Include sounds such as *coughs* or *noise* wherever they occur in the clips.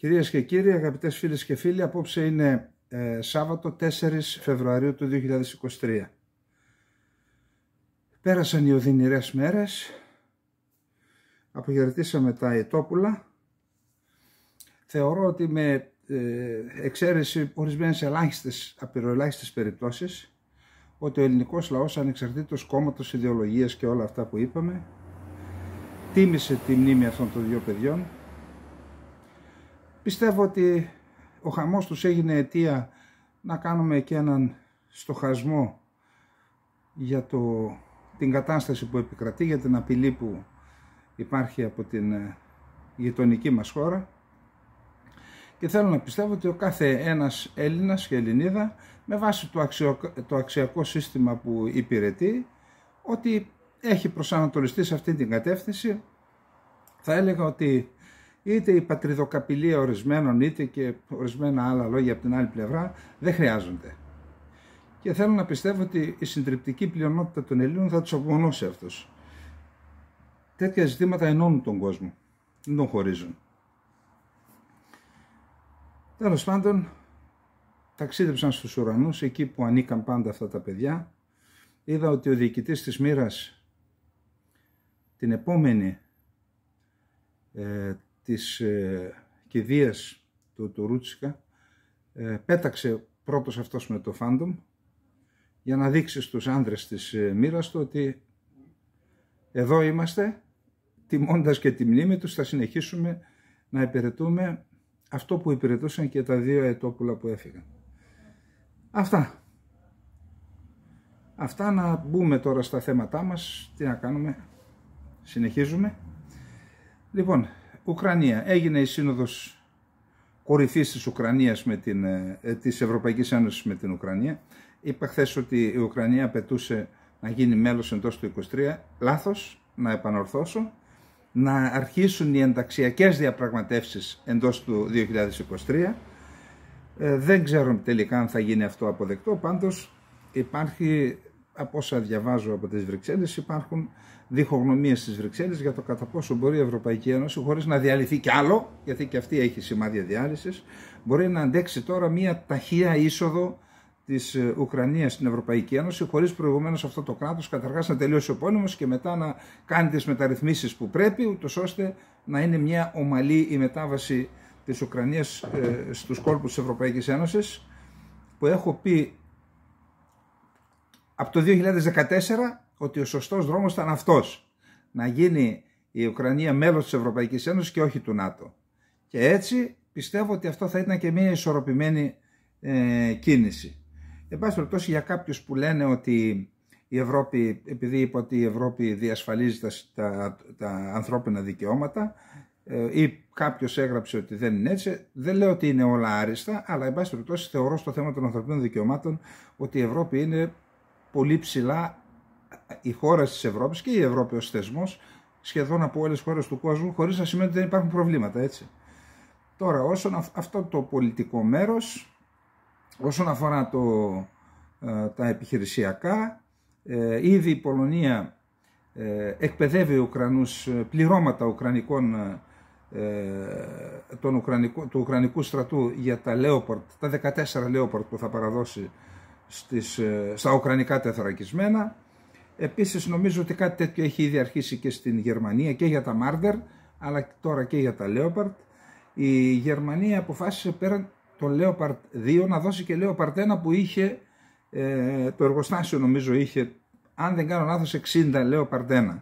Κυρίες και κύριοι, αγαπητές φίλες και φίλοι, απόψε είναι ε, Σάββατο 4 Φεβρουαρίου του 2023. Πέρασαν οι οδυνηρές μέρες, αποχαιρετήσαμε τα ετόπουλα. Θεωρώ ότι με ε, εξαίρεση ορισμένες ελάχιστες, απειροελάχιστες περιπτώσεις, ότι ο ελληνικός λαός ανεξαρτήτως κόμματος, ιδεολογίας και όλα αυτά που είπαμε, τίμησε τη μνήμη αυτών των δύο παιδιών Πιστεύω ότι ο χαμός τους έγινε αιτία να κάνουμε και έναν στοχασμό για το, την κατάσταση που επικρατεί, για την απειλή που υπάρχει από την ε, γειτονική μας χώρα και θέλω να πιστεύω ότι ο κάθε ένας Έλληνας και Ελληνίδα με βάση το, το αξιακό σύστημα που υπηρετεί ότι έχει προσανατολιστεί σε αυτή την κατεύθυνση θα έλεγα ότι είτε η πατριδοκαπηλεία ορισμένων, είτε και ορισμένα άλλα λόγια από την άλλη πλευρά, δεν χρειάζονται. Και θέλω να πιστεύω ότι η συντριπτική πλειονότητα των Ελλήνων θα τους απομονώσει αυτούς. Τέτοια ζητήματα ενώνουν τον κόσμο, δεν τον χωρίζουν. Τέλος πάντων, ταξίδεψαν στους ουρανούς, εκεί που ανήκαν πάντα αυτά τα παιδιά. Είδα ότι ο διοικητής της μοίρας την επόμενη ε, της ε, κηδείας του, του Ρούτσικα ε, πέταξε πρώτος αυτός με το φάντομ για να δείξει στους άνδρες της ε, μοίρας του ότι εδώ είμαστε τιμώντας και τη μνήμη τους θα συνεχίσουμε να υπηρετούμε αυτό που υπηρετούσαν και τα δύο ετόπουλα που έφυγαν. Αυτά. Αυτά να μπούμε τώρα στα θέματά μας. Τι να κάνουμε. Συνεχίζουμε. Λοιπόν, Ουκρανία. Έγινε η σύνοδος κορυφής της Ουκρανίας με την, ε, ε, της Ευρωπαϊκής Ένωσης με την Ουκρανία. Είπα χθες ότι η Ουκρανία απαιτούσε να γίνει μέλος εντός του 23. Λάθος, να επανορθώσω. Να αρχίσουν οι ενταξιακές διαπραγματεύσεις εντός του 2023. Ε, δεν ξέρω τελικά αν θα γίνει αυτό αποδεκτό, πάντως υπάρχει από όσα διαβάζω από τις Βρυξέλλες υπάρχουν διχογνωμίες στις Βρυξέλλες για το κατά πόσο μπορεί η Ευρωπαϊκή Ένωση χωρίς να διαλυθεί κι άλλο, γιατί και αυτή έχει σημάδια διάλυσης, μπορεί να αντέξει τώρα μια ταχεία είσοδο της ε, ουκρανια στην Ευρωπαϊκή Ένωση χωρι προηγουμενω αυτό το κρατο καταρχάς να τελειώσει ο πόλεμος και μετά να κάνει τις μεταρρυθμισει που πρέπει ουτω ώστε να είναι μια ομαλή η μετάβαση της Ουκρανίας ε, στους κόλπους της Ευρωπαϊκής που έχω πει από το 2014 ότι ο σωστός δρόμος ήταν αυτός. Να γίνει η Ουκρανία μέλος της Ευρωπαϊκής Ένωσης και όχι του ΝΑΤΟ. Και έτσι πιστεύω ότι αυτό θα ήταν και μια ισορροπημένη ε, κίνηση. Εν πάση περιπτώσει για κάποιους που λένε ότι η Ευρώπη, επειδή είπα ότι η Ευρώπη διασφαλίζει τα, τα, τα ανθρώπινα δικαιώματα ε, ή κάποιος έγραψε ότι δεν είναι έτσι, δεν λέω ότι είναι όλα άριστα, αλλά εν πάση περιπτώσει θεωρώ στο θέμα των ανθρωπίνων δικαιωμάτων ότι η καποιο εγραψε οτι δεν ειναι ετσι δεν λεω οτι ειναι ολα αριστα αλλα είναι πολύ ψηλά οι χώρε της Ευρώπης και η Ευρώπη ως θεσμός, σχεδόν από όλες τις χώρες του κόσμου, χωρίς να σημαίνει ότι δεν υπάρχουν προβλήματα, έτσι. Τώρα, όσον αυτό το πολιτικό μέρος, όσον αφορά το, ε, τα επιχειρησιακά, ε, ήδη η Πολωνία ε, εκπαιδεύει Ουκρανούς, ε, πληρώματα Ουκρανικών, του Ουκρανικού στρατού για τα Λέοπορτ, τα 14 Λέοπορτ που θα παραδώσει στις, ε, στα ουκρανικά τεθωρακισμένα. Επίσης νομίζω ότι κάτι τέτοιο έχει ήδη αρχίσει και στην Γερμανία και για τα Μάρντερ αλλά τώρα και για τα Λέοπαρτ. Η Γερμανία αποφάσισε πέραν το Λέοπαρτ 2 να δώσει και Λέοπαρτ 1 που είχε ε, το εργοστάσιο νομίζω είχε αν δεν κάνω λάθος 60 Λέοπαρτ 1.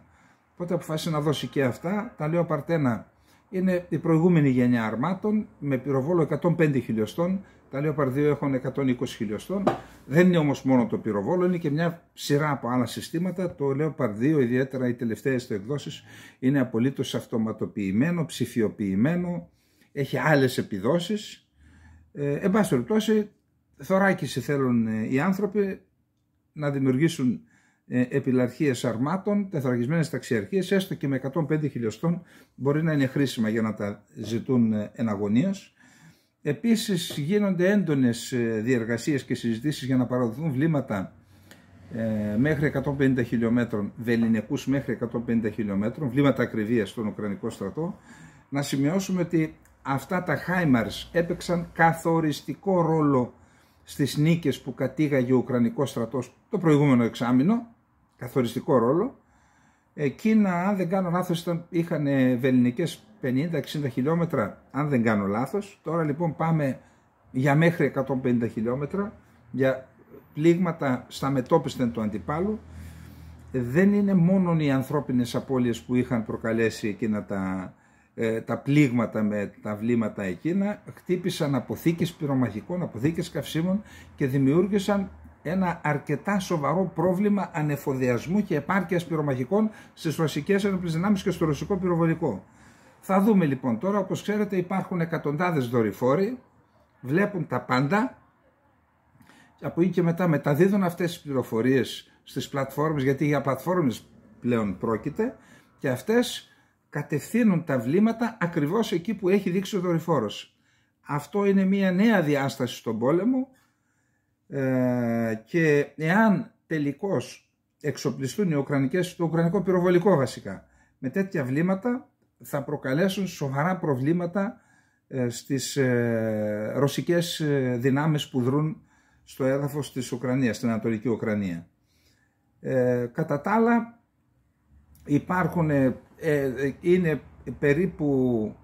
Οπότε αποφάσισε να δώσει και αυτά. Τα Λέοπαρτ 1 είναι η προηγούμενη γενιά αρμάτων με πυροβόλο 105 χιλιοστών τα λεοπαρδίου έχουν 120 χιλιοστών. Δεν είναι όμως μόνο το πυροβόλο, είναι και μια σειρά από άλλα συστήματα. Το λεοπαρδίο, ιδιαίτερα οι τελευταίες του εκδόσεις, είναι απολύτως αυτοματοποιημένο, ψηφιοποιημένο, έχει άλλες επιδόσεις. Ε, εν πάση περιπτώσει, θωράκιση θέλουν ε, οι άνθρωποι να δημιουργήσουν ε, επιλαρχίες αρμάτων, τεθραγισμένε ταξιαρχίες, έστω και με 105 χιλιοστών, μπορεί να είναι χρήσιμα για να τα ζητούν ε, εναγωνίω. Επίσης γίνονται έντονες ε, διεργασίες και συζητήσεις για να παραδοθούν βλήματα ε, μέχρι 150 χιλιόμετρων, βεληνικούς μέχρι 150 χιλιόμετρων, βλήματα ακριβίας στον Ουκρανικό στρατό. Να σημειώσουμε ότι αυτά τα Χάιμαρς έπαιξαν καθοριστικό ρόλο στις νίκες που κατήγαγε ο Ουκρανικός στρατός το προηγούμενο εξάμεινο, καθοριστικό ρόλο, Εκείνα, αν δεν κάνω ήταν, είχαν ε, βεληνικές 50-60 χιλιόμετρα, αν δεν κάνω λάθος. Τώρα λοιπόν πάμε για μέχρι 150 χιλιόμετρα, για πλήγματα στα μετόπισθεν του αντιπάλου. Δεν είναι μόνο οι ανθρώπινες απώλειες που είχαν προκαλέσει εκείνα τα, ε, τα πλήγματα με τα βλήματα εκείνα, χτύπησαν αποθήκες πυρομαχικών, αποθήκες καυσίμων και δημιούργησαν ένα αρκετά σοβαρό πρόβλημα ανεφοδιασμού και επάρκειας πυρομαχικών στις ρωσικές ένοπλες δυνάμεις και στο ρωσικό πυροβολικό. Θα δούμε λοιπόν τώρα, όπως ξέρετε υπάρχουν εκατοντάδες δορυφόροι, βλέπουν τα πάντα, από εκεί και μετά μεταδίδουν αυτές τις πληροφορίες στις πλατφόρμες, γιατί για πλατφόρμες πλέον πρόκειται, και αυτές κατευθύνουν τα βλήματα ακριβώς εκεί που έχει δείξει ο δορυφόρος. Αυτό είναι μια νέα διάσταση στον πόλεμο, ε, και εάν τελικώς εξοπλιστούν οι Ουκρανικές, το Ουκρανικό πυροβολικό βασικά, με τέτοια βλήματα θα προκαλέσουν σοβαρά προβλήματα ε, στις ε, ρωσικές ε, δυνάμεις που δρούν στο έδαφος της Ουκρανίας, στην Ανατολική Ουκρανία. Ε, κατά τα άλλα υπάρχουν, είναι περίπου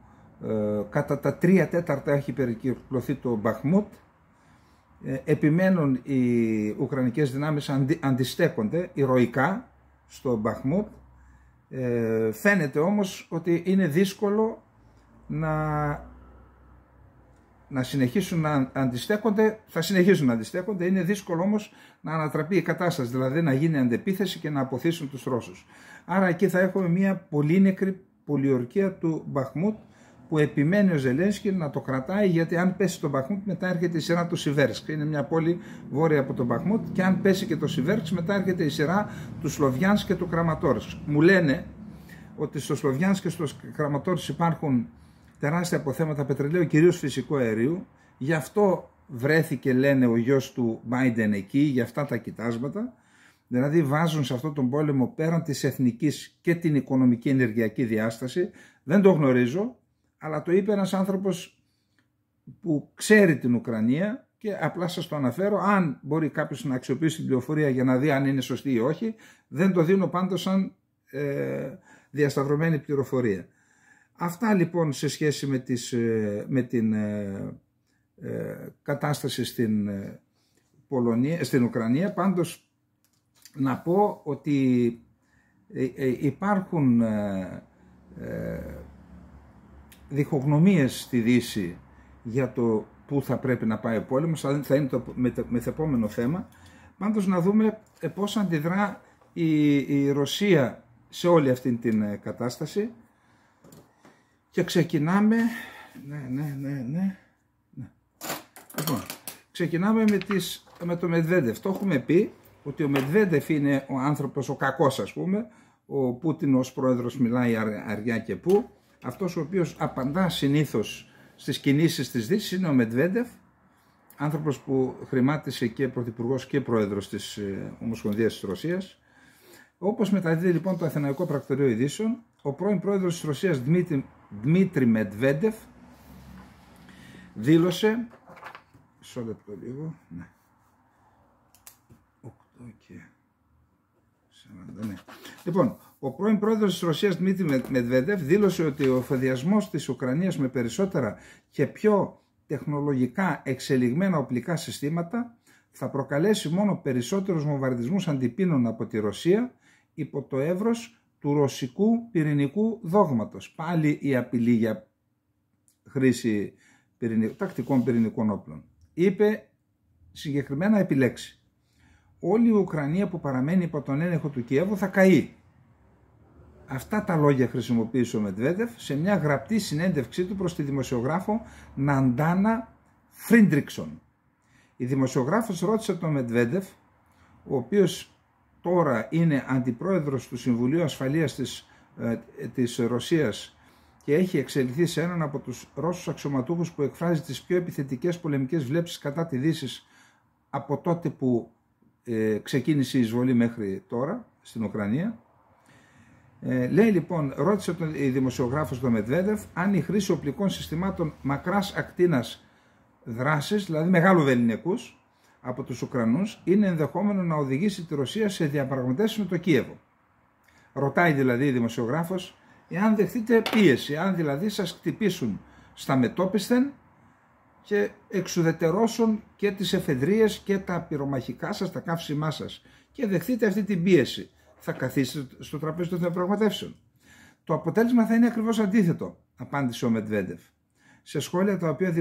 κατά τα τρία τέταρτα έχει περικυκλωθεί το Μπαχμούτ ε, επιμένουν οι Ουκρανικές δυνάμεις αντιστέκονται ηρωικά στο Μπαχμούτ ε, φαίνεται όμως ότι είναι δύσκολο να, να συνεχίσουν να αντιστέκονται, θα συνεχίσουν να αντιστέκονται, είναι δύσκολο όμως να ανατραπεί η κατάσταση, δηλαδή να γίνει αντεπίθεση και να αποθήσουν τους Ρώσους. Άρα εκεί θα έχουμε μια πολύ νεκρή πολιορκία του Μπαχμούτ που επιμένει ο Ζελένσκι να το κρατάει γιατί αν πέσει τον Μπαχμούτ μετά έρχεται η σειρά του Σιβέρσκ. Είναι μια πόλη βόρεια από τον Μπαχμούτ και αν πέσει και το Σιβέρσκ μετά έρχεται η σειρά του Σλοβιάνς και του Κραματόρσκ. Μου λένε ότι στο Σλοβιάνς και στο Κραματόρσκ υπάρχουν τεράστια αποθέματα πετρελαίου, κυρίως φυσικού αερίου. Γι' αυτό βρέθηκε λένε ο γιος του Μπάιντεν εκεί για αυτά τα κοιτάσματα. Δηλαδή βάζουν σε αυτό τον πόλεμο πέραν της εθνικής και την οικονομική ενεργειακή διάσταση. Δεν το γνωρίζω, αλλά το είπε ένας άνθρωπος που ξέρει την Ουκρανία και απλά σας το αναφέρω, αν μπορεί κάποιος να αξιοποιήσει την πληροφορία για να δει αν είναι σωστή ή όχι, δεν το δίνω πάντως σαν ε, διασταυρωμένη πληροφορία. Αυτά λοιπόν σε σχέση με, τις, ε, με την ε, ε κατάσταση στην, ε, Πολωνία, στην Ουκρανία. Πάντως να πω ότι υπάρχουν διχογνωμίες στη Δύση για το πού θα πρέπει να πάει ο πόλεμος, θα είναι το μεθεπόμενο θέμα. Πάντως να δούμε ε, πώς αντιδρά η, η Ρωσία σε όλη αυτή την ε, κατάσταση. Και ξεκινάμε... Ναι, ναι, ναι, ναι, ναι. Λοιπόν, ξεκινάμε με, τις, με το Μετβέντεφ. Το έχουμε πει ότι ο Μετβέντεφ είναι ο άνθρωπος ο κακός ας πούμε. Ο Πούτιν ως πρόεδρος μιλάει αριά και πού αυτός ο οποίος απαντά συνήθως στις κινήσεις της Δύσης είναι ο Μετβέντεφ, άνθρωπος που χρημάτισε και πρωθυπουργός και πρόεδρος της ε, Ομοσπονδίας της Ρωσίας. Όπως μεταδίδει λοιπόν το Αθηναϊκό Πρακτορείο Ειδήσεων, ο πρώην πρόεδρος της Ρωσίας Δημήτρη, Δημήτρη Μετβέντεφ δήλωσε... Σόλεπτο λίγο, ναι. 8 και... Ναι, ναι. Λοιπόν, ο πρώην πρόεδρος της Ρωσίας Δημήτρη Μετβεδεύ δήλωσε ότι ο εφοδιασμός της Ουκρανίας με περισσότερα και πιο τεχνολογικά εξελιγμένα οπλικά συστήματα θα προκαλέσει μόνο περισσότερους βομβαρδισμούς αντιπίνων από τη Ρωσία υπό το εύρος του ρωσικού πυρηνικού δόγματος. Πάλι η απειλή για χρήση τακτικών πυρηνικών όπλων. Είπε συγκεκριμένα επιλέξει όλη η Ουκρανία που παραμένει υπό τον έλεγχο του Κιέβου θα καεί. Αυτά τα λόγια χρησιμοποίησε ο Μετβέντεφ σε μια γραπτή συνέντευξή του προς τη δημοσιογράφο Ναντάνα Φρίντριξον. Η δημοσιογράφος ρώτησε τον Μετβέντεφ, ο οποίος τώρα είναι αντιπρόεδρος του Συμβουλίου Ασφαλείας της, ε, της Ρωσίας και έχει εξελιχθεί σε έναν από τους Ρώσους αξιωματούχους που εκφράζει τις πιο επιθετικές πολεμικές βλέψεις κατά τη Δύσης από τότε που ε, ξεκίνησε η εισβολή μέχρι τώρα στην Ουκρανία. Ε, λέει λοιπόν, ρώτησε τον δημοσιογράφος τον Μετβέντεφ αν η χρήση οπλικών συστημάτων μακράς ακτίνας δράσης, δηλαδή μεγάλου βελληνικούς από τους Ουκρανούς, είναι ενδεχόμενο να οδηγήσει τη Ρωσία σε διαπραγματεύσεις με το Κίεβο. Ρωτάει δηλαδή η δημοσιογράφος, εάν δεχτείτε πίεση, αν δηλαδή σας χτυπήσουν στα μετόπισθεν, και εξουδετερώσουν και τις εφεδρίες και τα πυρομαχικά σας, τα καύσιμά σας και δεχτείτε αυτή την πίεση. Θα καθίσετε στο τραπέζι των διαπραγματεύσεων. Το αποτέλεσμα θα είναι ακριβώς αντίθετο, απάντησε ο Μετβέντεφ. Σε σχόλια τα οποία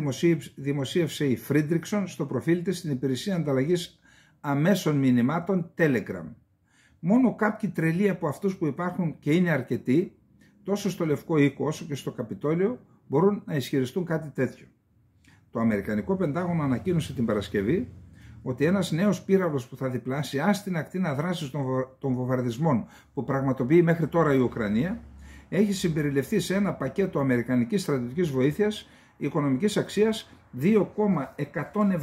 δημοσίευσε η Φρίντριξον στο προφίλ της στην υπηρεσία ανταλλαγής αμέσων μηνυμάτων Telegram. Μόνο κάποιοι τρελοί από αυτούς που υπάρχουν και είναι αρκετοί, τόσο στο Λευκό Οίκο όσο και στο Καπιτόλιο, μπορούν να ισχυριστούν κάτι τέτοιο. Το Αμερικανικό Πεντάγωνο ανακοίνωσε την Παρασκευή ότι ένας νέος πύραυλος που θα διπλάσει άστινα ακτίνα δράσης των βομβαρδισμών που πραγματοποιεί μέχρι τώρα η Ουκρανία έχει συμπεριληφθεί σε ένα πακέτο Αμερικανικής στρατιωτικής βοήθειας οικονομικής αξίας 2,175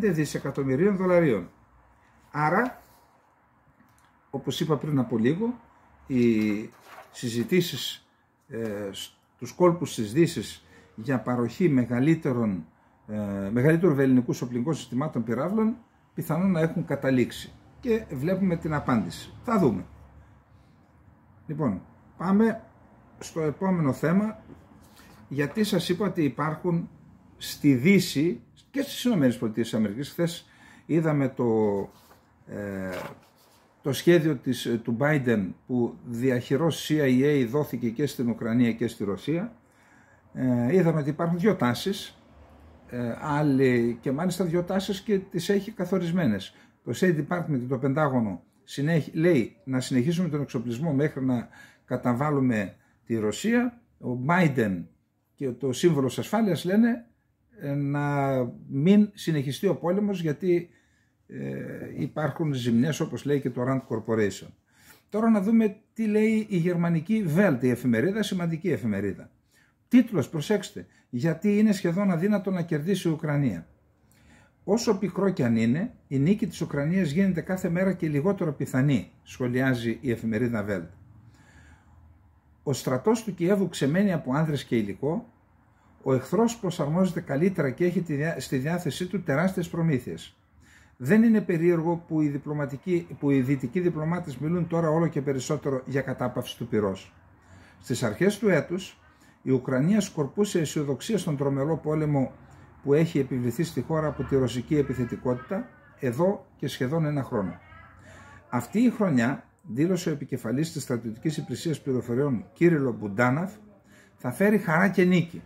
δισεκατομμυρίων δολαρίων. Άρα, όπως είπα πριν από λίγο, οι συζητήσεις ε, στους κόλπους της για παροχή μεγαλύτερων ε, μεγαλύτερου βεληνικού οπλικών συστημάτων πυράβλων πιθανόν να έχουν καταλήξει. Και βλέπουμε την απάντηση. Θα δούμε. Λοιπόν, πάμε στο επόμενο θέμα γιατί σας είπα ότι υπάρχουν στη Δύση και στις ΗΠΑ, Πολιτείες χθες είδαμε το, ε, το σχέδιο της, ε, του Biden που διαχειρός CIA δόθηκε και στην Ουκρανία και στη Ρωσία ε, είδαμε ότι υπάρχουν δύο τάσεις ε, άλλη, και μάλιστα δυο τάσεις και τις έχει καθορισμένες. Το State Department, το Πεντάγωνο, λέει να συνεχίσουμε τον εξοπλισμό μέχρι να καταβάλουμε τη Ρωσία. Ο Biden και το Σύμβολο Ασφάλειας λένε ε, να μην συνεχιστεί ο πόλεμος γιατί ε, υπάρχουν ζημιές όπως λέει και το Rand Corporation. Τώρα να δούμε τι λέει η γερμανική Welt, η εφημερίδα, σημαντική εφημερίδα. Τίτλος, προσέξτε, γιατί είναι σχεδόν αδύνατο να κερδίσει η Ουκρανία. Όσο πικρό κι αν είναι, η νίκη της Ουκρανίας γίνεται κάθε μέρα και λιγότερο πιθανή, σχολιάζει η εφημερίδα Βέλτ. Ο στρατός του Κιέβου ξεμένει από άνδρες και υλικό, ο εχθρός προσαρμόζεται καλύτερα και έχει στη διάθεσή του τεράστιες προμήθειες. Δεν είναι περίεργο που οι, διπλωματικοί, που οι δυτικοί διπλωμάτες μιλούν τώρα όλο και περισσότερο για κατάπαυση του πυρός. Στις αρχές του έτους, η Ουκρανία σκορπούσε αισιοδοξία στον τρομερό πόλεμο που έχει επιβληθεί στη χώρα από τη ρωσική επιθετικότητα εδώ και σχεδόν ένα χρόνο. Αυτή η χρονιά, δήλωσε ο επικεφαλής της στρατιωτικής υπηρεσίας πληροφοριών Κύριλο Μπουντάναφ, θα φέρει χαρά και νίκη.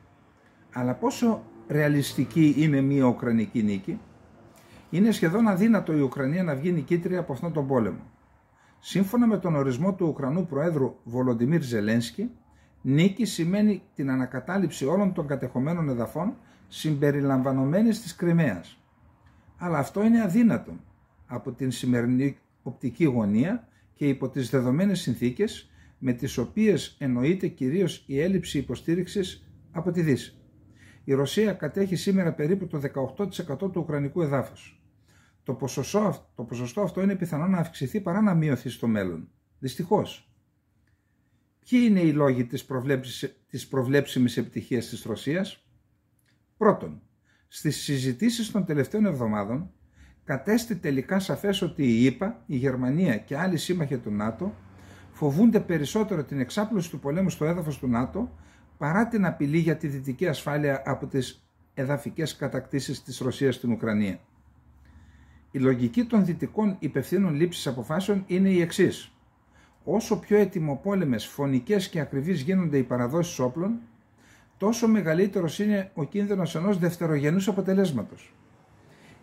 Αλλά πόσο ρεαλιστική είναι μια Ουκρανική νίκη, είναι σχεδόν αδύνατο η Ουκρανία να βγει νικήτρια από αυτόν τον πόλεμο. Σύμφωνα με τον ορισμό του Ουκρανού Προέδρου Βολοντιμίρ Ζελένσκι, Νίκη σημαίνει την ανακατάληψη όλων των κατεχομένων εδαφών συμπεριλαμβανομένης της Κρυμαίας. Αλλά αυτό είναι αδύνατο από την σημερινή οπτική γωνία και υπό τις δεδομένες συνθήκες με τις οποίες εννοείται κυρίως η έλλειψη υποστήριξης από τη Δύση. Η Ρωσία κατέχει σήμερα περίπου το 18% του ουκρανικού εδάφους. Το ποσοστό, το ποσοστό αυτό είναι πιθανό να αυξηθεί παρά να μειωθεί στο μέλλον. Δυστυχώς. Ποιοι είναι οι λόγοι της, της προβλέψιμης επιτυχίας της Ρωσίας. Πρώτον, στις συζητήσεις των τελευταίων εβδομάδων κατέστη τελικά σαφές ότι η ΕΠΑ, η Γερμανία και άλλοι σύμμαχοι του ΝΑΤΟ φοβούνται περισσότερο την εξάπλωση του πολέμου στο έδαφος του ΝΑΤΟ παρά την απειλή για τη δυτική ασφάλεια από τις εδαφικές κατακτήσεις της Ρωσίας στην Ουκρανία. Η λογική των δυτικών υπευθύνων λήψης αποφάσεων είναι η εξής. Όσο πιο ετοιμοπόλεμες, φωνικές και ακριβείς γίνονται οι παραδόσεις όπλων, τόσο μεγαλύτερος είναι ο κίνδυνος ενός δευτερογενούς αποτελέσματος.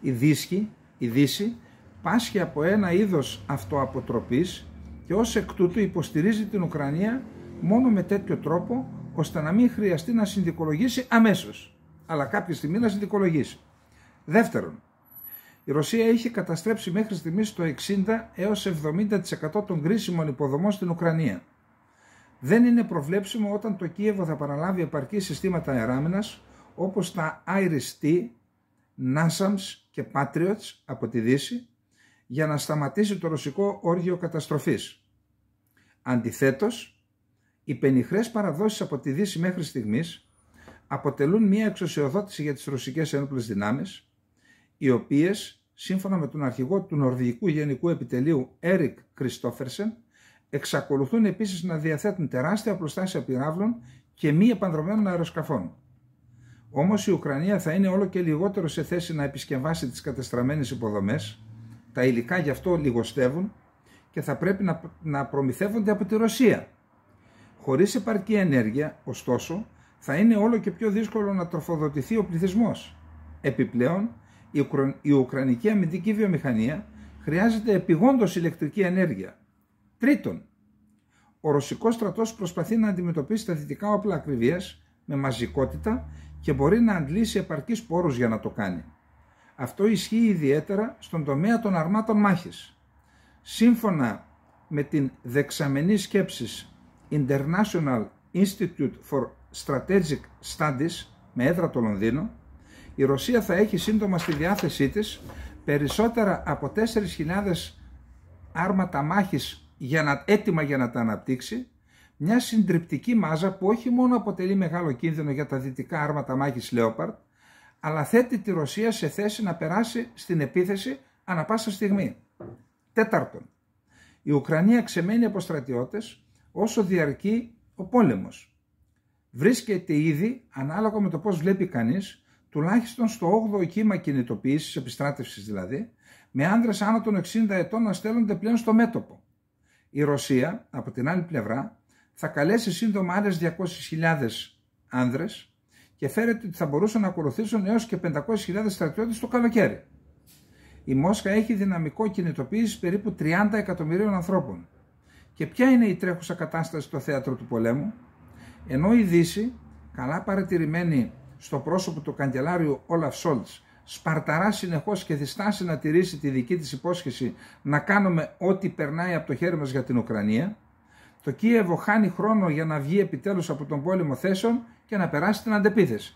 Η, δύσκη, η Δύση πάσχει από ένα είδος αυτοαποτροπής και ως εκ τούτου υποστηρίζει την Ουκρανία μόνο με τέτοιο τρόπο ώστε να μην χρειαστεί να συνδικολογήσει αμέσως, αλλά κάποια στιγμή να συνδικολογήσει. Δεύτερον, η Ρωσία είχε καταστρέψει μέχρι στιγμής το 60 έως 70% των κρίσιμων υποδομών στην Ουκρανία. Δεν είναι προβλέψιμο όταν το Κίεβο θα παραλάβει επαρκή συστήματα αεράμενας όπως τα IRIS-T, NASAMS και Patriots από τη Δύση για να σταματήσει το ρωσικό όργιο καταστροφής. Αντιθέτως, οι πενιχρές παραδόσεις από τη Δύση μέχρι στιγμής αποτελούν μια εξουσιοδότηση για τις ρωσικές ένοπλες δυνάμεις οι οποίες, σύμφωνα με τον αρχηγό του Νορβηγικού Γενικού Επιτελείου Έρικ Κριστόφερσεν, εξακολουθούν επίσης να διαθέτουν τεράστια προστάσια πυράβλων και μη επανδρομένων αεροσκαφών. Όμως η Ουκρανία θα είναι όλο και λιγότερο σε θέση να επισκευάσει τις κατεστραμμένες υποδομές, τα υλικά γι' αυτό λιγοστεύουν και θα πρέπει να, να προμηθεύονται από τη Ρωσία. Χωρίς επαρκή ενέργεια, ωστόσο, θα είναι όλο και πιο δύσκολο να τροφοδοτηθεί ο πληθυσμός. Επιπλέον, η, Ουκρανική αμυντική βιομηχανία χρειάζεται επιγόντως ηλεκτρική ενέργεια. Τρίτον, ο Ρωσικός στρατός προσπαθεί να αντιμετωπίσει τα δυτικά όπλα ακριβίας με μαζικότητα και μπορεί να αντλήσει επαρκείς πόρους για να το κάνει. Αυτό ισχύει ιδιαίτερα στον τομέα των αρμάτων μάχης. Σύμφωνα με την δεξαμενή σκέψη International Institute for Strategic Studies με έδρα το Λονδίνο, η Ρωσία θα έχει σύντομα στη διάθεσή της περισσότερα από 4.000 άρματα μάχης για να, έτοιμα για να τα αναπτύξει, μια συντριπτική μάζα που όχι μόνο αποτελεί μεγάλο κίνδυνο για τα δυτικά άρματα μάχης Λέοπαρτ, αλλά θέτει τη Ρωσία σε θέση να περάσει στην επίθεση ανα πάσα στιγμή. Τέταρτον, η Ουκρανία ξεμένει από στρατιώτες όσο διαρκεί ο πόλεμος. Βρίσκεται ήδη, ανάλογα με το πώς βλέπει κανείς, τουλάχιστον στο 8ο κύμα κινητοποίησης, επιστράτευσης δηλαδή, με άνδρες άνω των 60 ετών να στέλνονται πλέον στο μέτωπο. Η Ρωσία, από την άλλη πλευρά, θα καλέσει σύντομα άλλες 200.000 άνδρες και φέρεται ότι θα μπορούσαν να ακολουθήσουν έως και 500.000 στρατιώτες το καλοκαίρι. Η Μόσχα έχει δυναμικό κινητοποίηση περίπου 30 εκατομμυρίων ανθρώπων. Και ποια είναι η τρέχουσα κατάσταση στο θέατρο του πολέμου, ενώ η Δύση, καλά παρατηρημένη στο πρόσωπο του καγκελάριου Όλαφ Σόλτ, σπαρταρά συνεχώς και διστάσει να τηρήσει τη δική της υπόσχεση να κάνουμε ό,τι περνάει από το χέρι μας για την Ουκρανία, το Κίεβο χάνει χρόνο για να βγει επιτέλους από τον πόλεμο θέσεων και να περάσει την αντεπίθεση.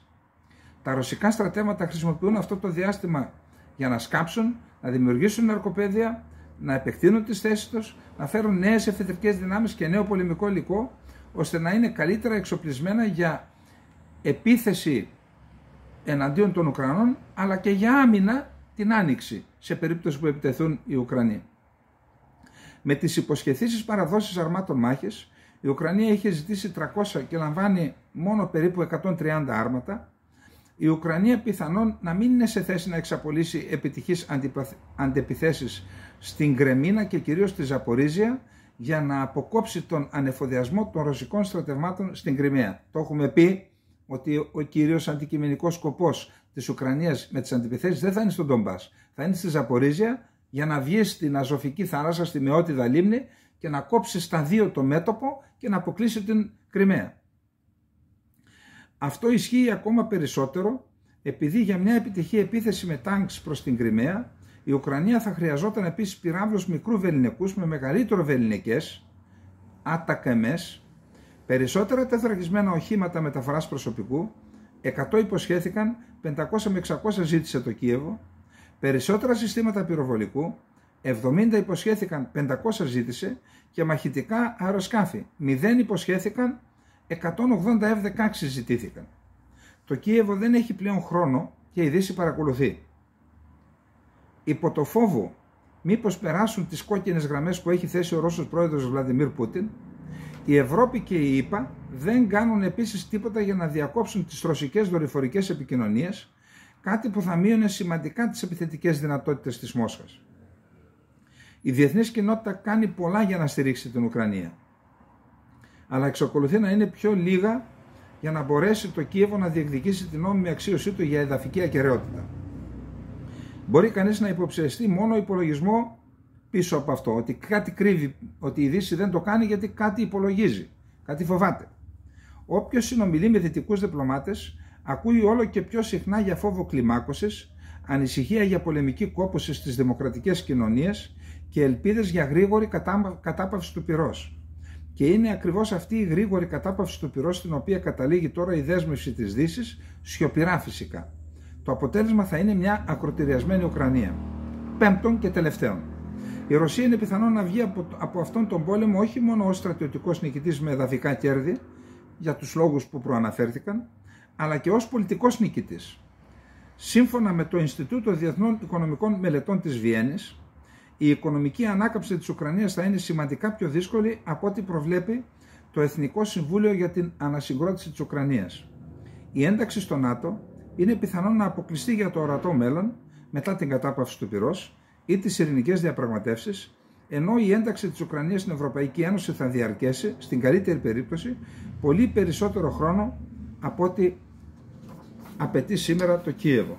Τα ρωσικά στρατεύματα χρησιμοποιούν αυτό το διάστημα για να σκάψουν, να δημιουργήσουν ναρκοπαίδια, να επεκτείνουν τις θέσεις τους, να φέρουν νέες εφεδρικέ δυνάμεις και νέο πολεμικό υλικό, ώστε να είναι καλύτερα εξοπλισμένα για επίθεση εναντίον των Ουκρανών αλλά και για άμυνα την άνοιξη σε περίπτωση που επιτεθούν οι Ουκρανοί. Με τις υποσχεθήσεις παραδόσεις αρμάτων μάχης η Ουκρανία είχε ζητήσει 300 και λαμβάνει μόνο περίπου 130 άρματα η Ουκρανία πιθανόν να μην είναι σε θέση να εξαπολύσει επιτυχείς αντεπιθέσεις στην Κρεμίνα και κυρίως στη Ζαπορίζια για να αποκόψει τον ανεφοδιασμό των ρωσικών στρατευμάτων στην Κρυμαία. Το έχουμε πει ότι ο κύριος αντικειμενικός σκοπός της Ουκρανίας με τις αντιπιθέσεις δεν θα είναι στον Ντομπά. Θα είναι στη Ζαπορίζια για να βγει στην Αζωφική θάλασσα, στη Μεότιδα λίμνη και να κόψει στα δύο το μέτωπο και να αποκλείσει την Κρυμαία. Αυτό ισχύει ακόμα περισσότερο επειδή για μια επιτυχή επίθεση με τάγκ προς την Κρυμαία η Ουκρανία θα χρειαζόταν επίσης πυράβλους μικρού βεληνικούς με μεγαλύτερο βεληνικές, ΑΤΑΚΕΜΕΣ, Περισσότερα τεθραγισμένα οχήματα μεταφοράς προσωπικού, 100 υποσχέθηκαν, 500 με 600 ζήτησε το Κίεβο, περισσότερα συστήματα πυροβολικού, 70 υποσχέθηκαν, 500 ζήτησε και μαχητικά αεροσκάφη, 0 υποσχέθηκαν, 180 ζητήθηκαν. Το Κίεβο δεν έχει πλέον χρόνο και η Δύση παρακολουθεί. Υπό το φόβο μήπως περάσουν τις κόκκινες γραμμές που έχει θέσει ο Ρώσος πρόεδρος Βλαντιμίρ Πούτιν, η Ευρώπη και η ΗΠΑ δεν κάνουν επίσης τίποτα για να διακόψουν τις ρωσικές δορυφορικές επικοινωνίες, κάτι που θα μείωνε σημαντικά τις επιθετικές δυνατότητες της Μόσχας. Η διεθνής κοινότητα κάνει πολλά για να στηρίξει την Ουκρανία, αλλά εξακολουθεί να είναι πιο λίγα για να μπορέσει το Κίεβο να διεκδικήσει την νόμιμη αξίωσή του για εδαφική ακαιρεότητα. Μπορεί κανείς να υποψιαστεί μόνο υπολογισμό πίσω από αυτό, ότι κάτι κρύβει, ότι η Δύση δεν το κάνει γιατί κάτι υπολογίζει, κάτι φοβάται. Όποιος συνομιλεί με δυτικού διπλωμάτες, ακούει όλο και πιο συχνά για φόβο κλιμάκωσης, ανησυχία για πολεμική κόπωση στις δημοκρατικές κοινωνίες και ελπίδες για γρήγορη κατάπαυση του πυρός. Και είναι ακριβώς αυτή η γρήγορη κατάπαυση του πυρός στην οποία καταλήγει τώρα η δέσμευση της Δύσης, σιωπηρά φυσικά. Το αποτέλεσμα θα είναι μια ακροτηριασμένη Ουκρανία. Πέμπτον και τελευταίον. Η Ρωσία είναι πιθανό να βγει από, αυτόν τον πόλεμο όχι μόνο ως στρατιωτικός νικητής με εδαφικά κέρδη, για τους λόγους που προαναφέρθηκαν, αλλά και ως πολιτικός νικητής. Σύμφωνα με το Ινστιτούτο Διεθνών Οικονομικών Μελετών της Βιέννης, η οικονομική ανάκαμψη της Ουκρανίας θα είναι σημαντικά πιο δύσκολη από ό,τι προβλέπει το Εθνικό Συμβούλιο για την Ανασυγκρότηση της Ουκρανίας. Η ένταξη στο ΝΑΤΟ είναι πιθανό να αποκλειστεί για το ορατό μέλλον μετά την κατάπαυση του πυρός ή τις ειρηνικέ διαπραγματεύσεις, ενώ η ένταξη της Ουκρανίας στην Ευρωπαϊκή Ένωση θα διαρκέσει, στην καλύτερη περίπτωση, πολύ περισσότερο χρόνο από ό,τι απαιτεί σήμερα το Κίεβο.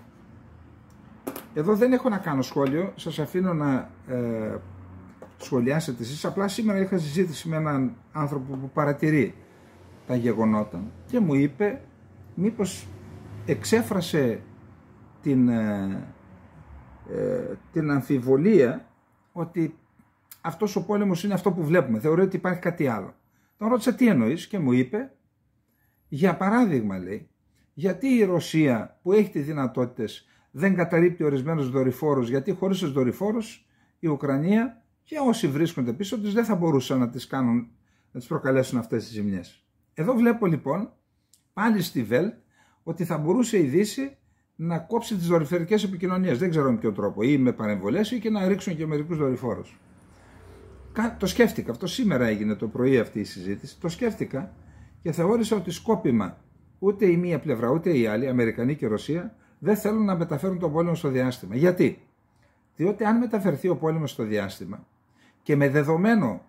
Εδώ δεν έχω να κάνω σχόλιο, σας αφήνω να ε, σχολιάσετε εσείς. Απλά σήμερα είχα συζήτηση με έναν άνθρωπο που παρατηρεί τα γεγονότα και μου είπε μήπως εξέφρασε την ε, ε, την αμφιβολία ότι αυτός ο πόλεμος είναι αυτό που βλέπουμε. Θεωρεί ότι υπάρχει κάτι άλλο. Τον ρώτησα τι εννοείς και μου είπε, για παράδειγμα λέει, γιατί η Ρωσία που έχει τις δυνατότητες δεν καταρρύπτει ορισμένους δορυφόρους, γιατί χωρίς τους δορυφόρους η Ουκρανία και όσοι βρίσκονται πίσω τους δεν θα μπορούσαν να τις, κάνουν, να τις προκαλέσουν αυτές τις ζημιές. Εδώ βλέπω λοιπόν πάλι στη Βελ, ότι θα μπορούσε η Δύση να κόψει τις δορυφορικέ επικοινωνίες, Δεν ξέρω με ποιο τρόπο. Ή με παρεμβολές ή και να ρίξουν και μερικούς δορυφόρους. Το σκέφτηκα. Αυτό σήμερα έγινε το πρωί αυτή η συζήτηση. Το σκέφτηκα και θεώρησα ότι σκόπιμα ούτε η μία πλευρά ούτε η άλλη, Αμερικανή και Ρωσία, δεν θέλουν να μεταφέρουν τον πόλεμο στο διάστημα. Γιατί? Διότι αν μεταφερθεί ο πόλεμος στο διάστημα και με δεδομένο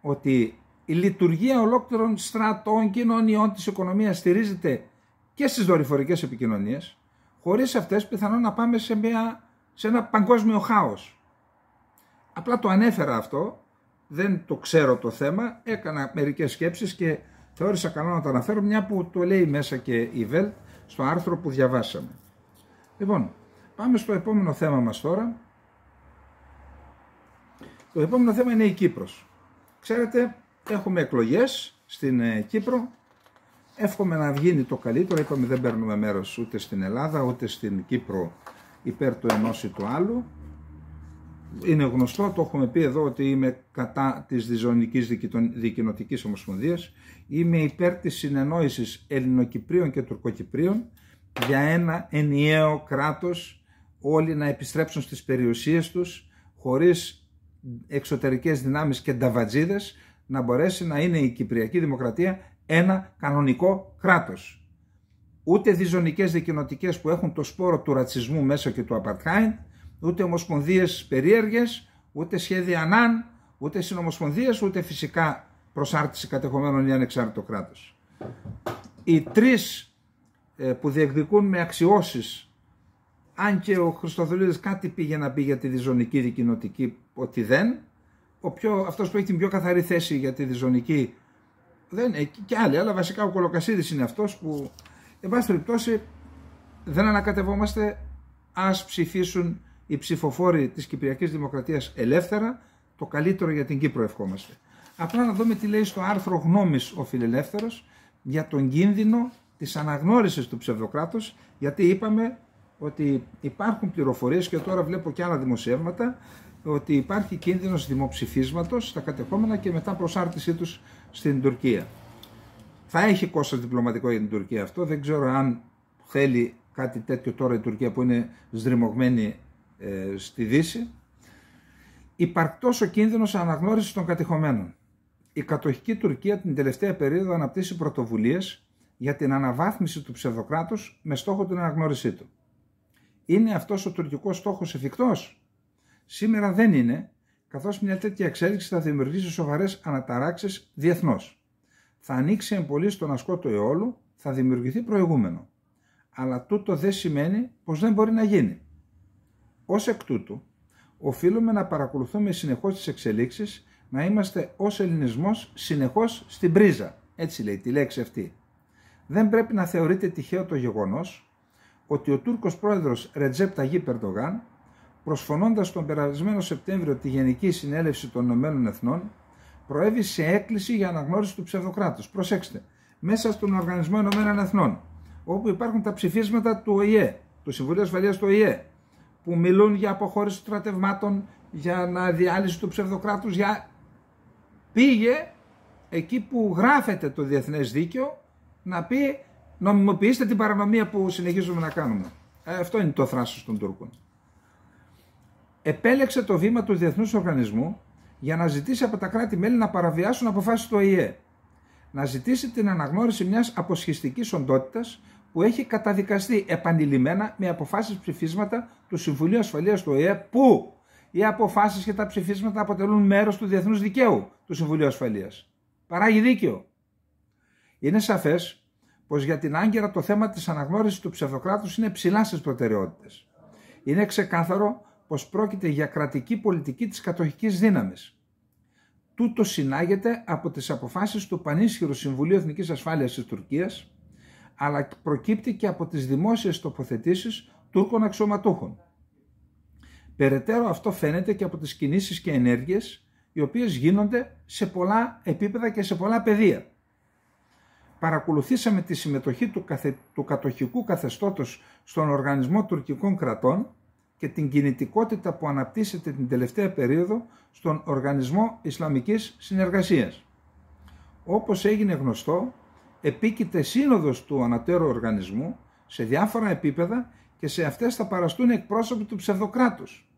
ότι η λειτουργία ολόκληρων στρατών, κοινωνιών της οικονομίας στηρίζεται και στις δορυφορικές επικοινωνίες, Χωρίς αυτές πιθανόν να πάμε σε, μια, σε ένα παγκόσμιο χάος. Απλά το ανέφερα αυτό, δεν το ξέρω το θέμα, έκανα μερικές σκέψεις και θεώρησα καλό να το αναφέρω, μια που το λέει μέσα και η Βέλτ στο άρθρο που διαβάσαμε. Λοιπόν, πάμε στο επόμενο θέμα μας τώρα. Το επόμενο θέμα είναι η Κύπρος. Ξέρετε, έχουμε εκλογές στην ε, Κύπρο Εύχομαι να βγει το καλύτερο. Είπαμε δεν παίρνουμε μέρος ούτε στην Ελλάδα ούτε στην Κύπρο υπέρ του ενός ή του άλλου. Είναι γνωστό, το έχουμε πει εδώ ότι είμαι κατά της διζωνικής δικοινοτικής ομοσπονδίας. Είμαι υπέρ της συνεννόησης Ελληνοκυπρίων και Τουρκοκυπρίων για ένα ενιαίο κράτος όλοι να επιστρέψουν στις περιουσίες τους χωρίς εξωτερικές δυνάμεις και νταβατζίδες να μπορέσει να είναι η του αλλου ειναι γνωστο το εχουμε πει εδω οτι ειμαι κατα της διζωνικης δικοινοτικης ομοσπονδιας ειμαι υπερ της συνεννοηση ελληνοκυπριων και τουρκοκυπριων για ενα ενιαιο κρατος ολοι να επιστρεψουν στις περιουσίες τους χωρίς εξωτερικες δυναμεις και νταβατζιδες να μπορεσει να ειναι η κυπριακη δημοκρατια ένα κανονικό κράτος. Ούτε διζωνικές δικαινοτικές που έχουν το σπόρο του ρατσισμού μέσα και του apartheid, ούτε ομοσπονδίες περίεργες, ούτε σχέδια ανάν, ούτε συνομοσπονδίες, ούτε φυσικά προσάρτηση κατεχομένων ή ανεξάρτητο κράτος. Οι τρεις ε, που διεκδικούν με αξιώσεις, αν και ο Χριστοδουλίδης κάτι πήγε να πει για τη διζωνική δικοινοτική, ότι δεν, Αυτό αυτός που έχει την πιο καθαρή θέση για τη διζωνική δεν, και άλλοι, αλλά βασικά ο Κολοκασίδης είναι αυτός που, εν πάση περιπτώσει, δεν ανακατευόμαστε ας ψηφίσουν οι ψηφοφόροι της Κυπριακής Δημοκρατίας ελεύθερα, το καλύτερο για την Κύπρο ευχόμαστε. Απλά να δούμε τι λέει στο άρθρο γνώμης ο Φιλελεύθερος για τον κίνδυνο της αναγνώρισης του ψευδοκράτους, γιατί είπαμε ότι υπάρχουν πληροφορίες και τώρα βλέπω και άλλα δημοσιεύματα ότι υπάρχει κίνδυνος δημοψηφίσματος στα κατεχόμενα και μετά προσάρτησή τους στην Τουρκία. Θα έχει κόστος διπλωματικό για την Τουρκία αυτό, δεν ξέρω αν θέλει κάτι τέτοιο τώρα η Τουρκία που είναι σδρυμωγμένη ε, στη Δύση. Υπαρκτός ο κίνδυνος αναγνώρισης των κατηχωμένων. Η κατοχική Τουρκία την τελευταία περίοδο αναπτύσσει πρωτοβουλίες για την αναβάθμιση του ψευδοκράτους με στόχο την αναγνώρισή του. Είναι αυτός ο τουρκικός στόχος εφικτός? Σήμερα δεν είναι, καθώς μια τέτοια εξέλιξη θα δημιουργήσει σοβαρές αναταράξεις διεθνώς. Θα ανοίξει εμπολή στον ασκό του αιώλου, θα δημιουργηθεί προηγούμενο. Αλλά τούτο δεν σημαίνει πως δεν μπορεί να γίνει. Ως εκ τούτου, οφείλουμε να παρακολουθούμε συνεχώς τις εξελίξεις, να είμαστε ως ελληνισμός συνεχώς στην πρίζα. Έτσι λέει τη λέξη αυτή. Δεν πρέπει να θεωρείται τυχαίο το γεγονός ότι ο Τούρκος πρόεδρος Ρετζέπ Ταγί Περντογάν προσφωνώντας τον περασμένο Σεπτέμβριο τη Γενική Συνέλευση των Ηνωμένων Εθνών, προέβη σε έκκληση για αναγνώριση του ψευδοκράτους. Προσέξτε, μέσα στον Οργανισμό Ηνωμένων Εθνών, όπου υπάρχουν τα ψηφίσματα του ΟΗΕ, του Συμβουλίου Ασφαλείας του ΟΗΕ, που μιλούν για αποχώρηση στρατευμάτων, για να διάλυση του ψευδοκράτους, για... πήγε εκεί που γράφεται το διεθνές δίκαιο να πει νομιμοποιήστε την παρανομία που συνεχίζουμε να κάνουμε. Ε, αυτό είναι το θράσος των Τούρκων επέλεξε το βήμα του διεθνούς Οργανισμού για να ζητήσει από τα κράτη-μέλη να παραβιάσουν αποφάσεις του ΟΗΕ. Να ζητήσει την αναγνώριση μιας αποσχιστικής οντότητας που έχει καταδικαστεί επανειλημμένα με αποφάσεις ψηφίσματα του Συμβουλίου Ασφαλείας του ΟΗΕ που οι αποφάσεις και τα ψηφίσματα αποτελούν μέρος του διεθνούς δικαίου του Συμβουλίου Ασφαλείας. Παράγει δίκαιο. Είναι σαφές πως για την Άγκυρα το θέμα της αναγνώρισης του ψευδοκράτους είναι ψηλά στις προτεραιότητες. Είναι ξεκάθαρο πως πρόκειται για κρατική πολιτική της κατοχικής δύναμης. Τούτο συνάγεται από τις αποφάσεις του Πανίσχυρου Συμβουλίου Εθνικής Ασφάλειας της Τουρκίας, αλλά προκύπτει και από τις δημόσιες τοποθετήσεις Τούρκων αξιωματούχων. Περαιτέρω αυτό φαίνεται και από τις κινήσεις και ενέργειες, οι οποίες γίνονται σε πολλά επίπεδα και σε πολλά πεδία. Παρακολουθήσαμε τη συμμετοχή του, κατοχικού καθεστώτος στον Οργανισμό Τουρκικών Κρατών, και την κινητικότητα που αναπτύσσεται την τελευταία περίοδο στον Οργανισμό Ισλαμικής Συνεργασίας. Όπως έγινε γνωστό, επίκειται σύνοδος του ανατέρου οργανισμού σε διάφορα επίπεδα και σε αυτές θα παραστούν εκπρόσωποι του ψευδοκράτους.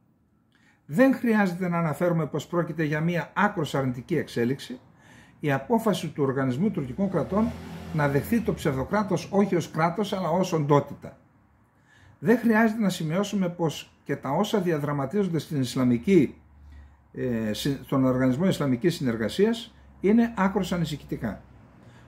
Δεν χρειάζεται να αναφέρουμε πως πρόκειται για μια άκρος αρνητική εξέλιξη, η απόφαση του Οργανισμού Τουρκικών Κρατών να δεχθεί το ψευδοκράτος όχι ως κράτος αλλά ως οντότητα. Δεν χρειάζεται να σημειώσουμε πως και τα όσα διαδραματίζονται στην Ισλαμική, ε, στον Οργανισμό Ισλαμικής Συνεργασίας είναι άκρως ανησυχητικά.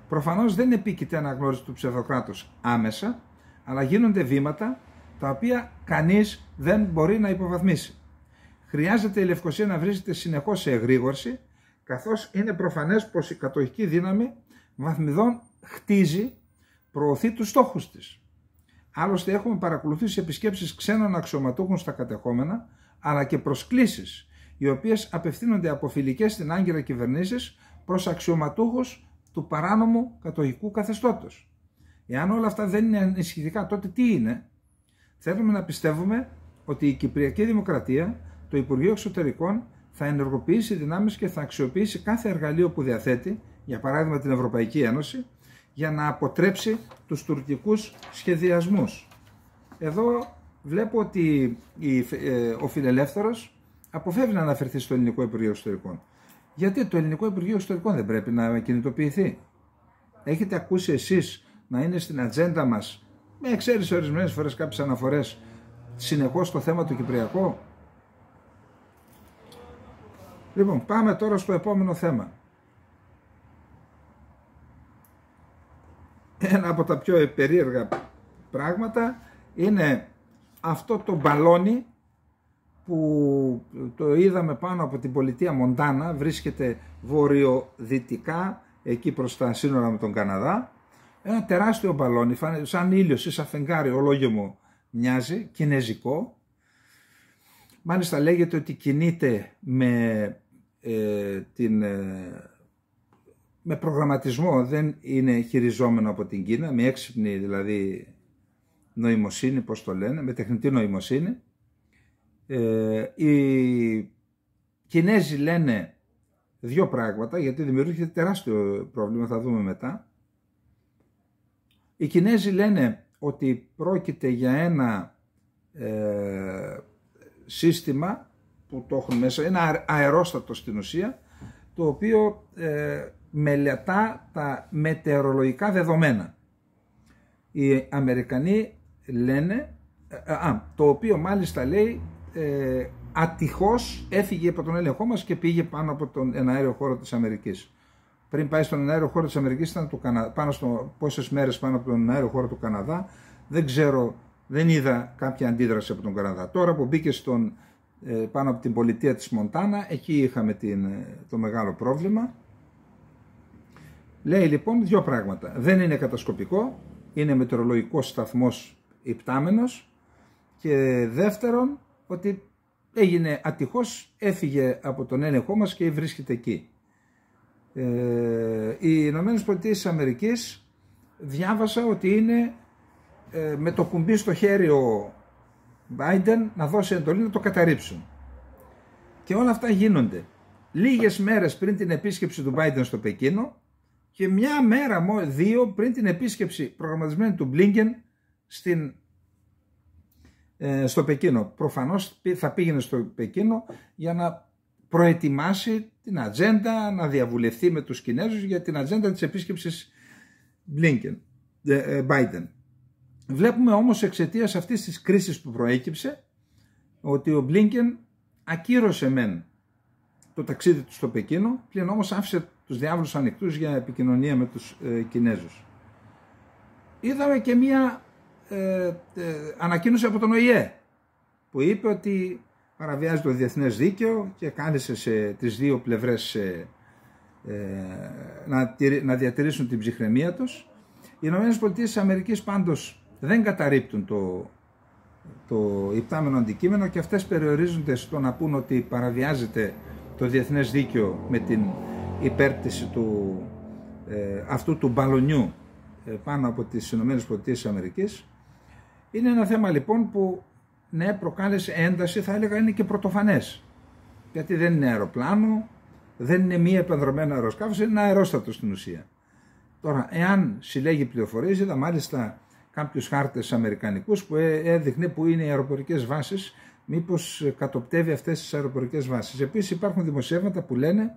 Προφανώς δεν επίκειται αναγνώριση του ψευδοκράτους άμεσα, αλλά γίνονται βήματα τα οποία κανείς δεν μπορεί να υποβαθμίσει. Χρειάζεται η Λευκοσία να βρίσκεται συνεχώς σε εγρήγορση, καθώς είναι προφανές πως η κατοχική δύναμη βαθμιδών χτίζει, προωθεί τους στόχους της. Άλλωστε έχουμε παρακολουθήσει επισκέψεις ξένων αξιωματούχων στα κατεχόμενα, αλλά και προσκλήσεις, οι οποίες απευθύνονται από φιλικές στην Άγκυρα κυβερνήσεις προς αξιωματούχους του παράνομου κατοχικού καθεστώτος. Εάν όλα αυτά δεν είναι ενισχυτικά, τότε τι είναι. Θέλουμε να πιστεύουμε ότι η Κυπριακή Δημοκρατία, το Υπουργείο Εξωτερικών, θα ενεργοποιήσει δυνάμεις και θα αξιοποιήσει κάθε εργαλείο που διαθέτει, για παράδειγμα την Ευρωπαϊκή Ένωση, για να αποτρέψει τους τουρκικούς σχεδιασμούς. Εδώ βλέπω ότι ε, ο Φιλελεύθερος αποφεύγει να αναφερθεί στο Ελληνικό Υπουργείο Ιστορικών. Γιατί το Ελληνικό Υπουργείο Ιστορικών δεν πρέπει να κινητοποιηθεί. Έχετε ακούσει εσείς να είναι στην ατζέντα μας, με εξαίρεση ορισμένες φορές κάποιες αναφορές, συνεχώς το θέμα του Κυπριακού. Λοιπόν, πάμε τώρα στο επόμενο θέμα. ένα από τα πιο περίεργα πράγματα είναι αυτό το μπαλόνι που το είδαμε πάνω από την πολιτεία Μοντάνα, βρίσκεται βορειοδυτικά, εκεί προς τα σύνορα με τον Καναδά. Ένα τεράστιο μπαλόνι, σαν ήλιος ή σαν φεγγάρι, ολόγιο μου μοιάζει, κινέζικο. Μάλιστα λέγεται ότι κινείται με ε, την... Ε, με προγραμματισμό, δεν είναι χειριζόμενο από την Κίνα, με έξυπνη δηλαδή νοημοσύνη, πώς το λένε, με τεχνητή νοημοσύνη. Ε, οι Κινέζοι λένε δύο πράγματα, γιατί δημιουργείται τεράστιο πρόβλημα, θα δούμε μετά. Οι Κινέζοι λένε ότι πρόκειται για ένα ε, σύστημα που το έχουν μέσα, ένα αερόστατο στην ουσία, το οποίο ε, μελετά τα μετεωρολογικά δεδομένα. Οι Αμερικανοί λένε, ε, α, το οποίο μάλιστα λέει ε, ατυχώς έφυγε από τον έλεγχό μας και πήγε πάνω από τον εναέριο χώρο της Αμερικής. Πριν πάει στον εναέριο χώρο της Αμερικής ήταν πάνω στο... πόσες μέρες πάνω από τον εναέριο χώρο του Καναδά. Δεν ξέρω, δεν είδα κάποια αντίδραση από τον Καναδά. Τώρα που μπήκε στον, ε, πάνω από την πολιτεία της Μοντάνα, εκεί είχαμε την, ε, το μεγάλο πρόβλημα. Λέει λοιπόν δύο πράγματα. Δεν είναι κατασκοπικό, είναι μετεωρολογικός σταθμός υπτάμενος. και δεύτερον ότι έγινε ατυχώς, έφυγε από τον έλεγχό μας και βρίσκεται εκεί. Ε, οι Ηνωμένες Πολιτείες Αμερικής διάβασα ότι είναι ε, με το κουμπί στο χέρι ο Biden να δώσει εντολή να το καταρρύψουν. Και όλα αυτά γίνονται. Λίγες μέρες πριν την επίσκεψη του Biden στο Πεκίνο και μια μέρα δύο πριν την επίσκεψη προγραμματισμένη του Μπλίνκεν στην, ε, στο Πεκίνο. Προφανώς θα πήγαινε στο Πεκίνο για να προετοιμάσει την ατζέντα, να διαβουλευτεί με τους Κινέζους για την ατζέντα της επίσκεψης Blinken, ε, ε, Biden. Βλέπουμε όμως εξαιτίας αυτής της κρίσης που προέκυψε ότι ο Blinken ακύρωσε μεν το ταξίδι του στο Πεκίνο, πλην όμως άφησε τους διάβλους ανοιχτούς για επικοινωνία με τους ε, Κινέζους. Είδαμε και μία ε, ε, ανακοίνωση από τον ΟΗΕ που είπε ότι παραβιάζει το διεθνές δίκαιο και κάλεσε σε τις δύο πλευρές ε, να, να διατηρήσουν την ψυχραιμία τους. Οι ΗΠΑ πάντως δεν καταρρύπτουν το, το υπτάμενο αντικείμενο και αυτές περιορίζονται στο να πούν ότι παραβιάζεται το διεθνές δίκαιο με την υπέρπτυση του, ε, αυτού του μπαλονιού ε, πάνω από τις ΗΠΑ είναι ένα θέμα λοιπόν που ναι προκάλεσε ένταση θα έλεγα είναι και πρωτοφανές γιατί δεν είναι αεροπλάνο, δεν είναι μία επανδρομένο αεροσκάφος, είναι ένα αερόστατο στην ουσία. Τώρα, εάν συλλέγει πληροφορίες, είδα μάλιστα κάποιους χάρτες αμερικανικούς που ε, έδειχνε που είναι οι αεροπορικές βάσεις, μήπως κατοπτεύει αυτές τις αεροπορικές βάσεις. Επίσης υπάρχουν δημοσιεύματα που λένε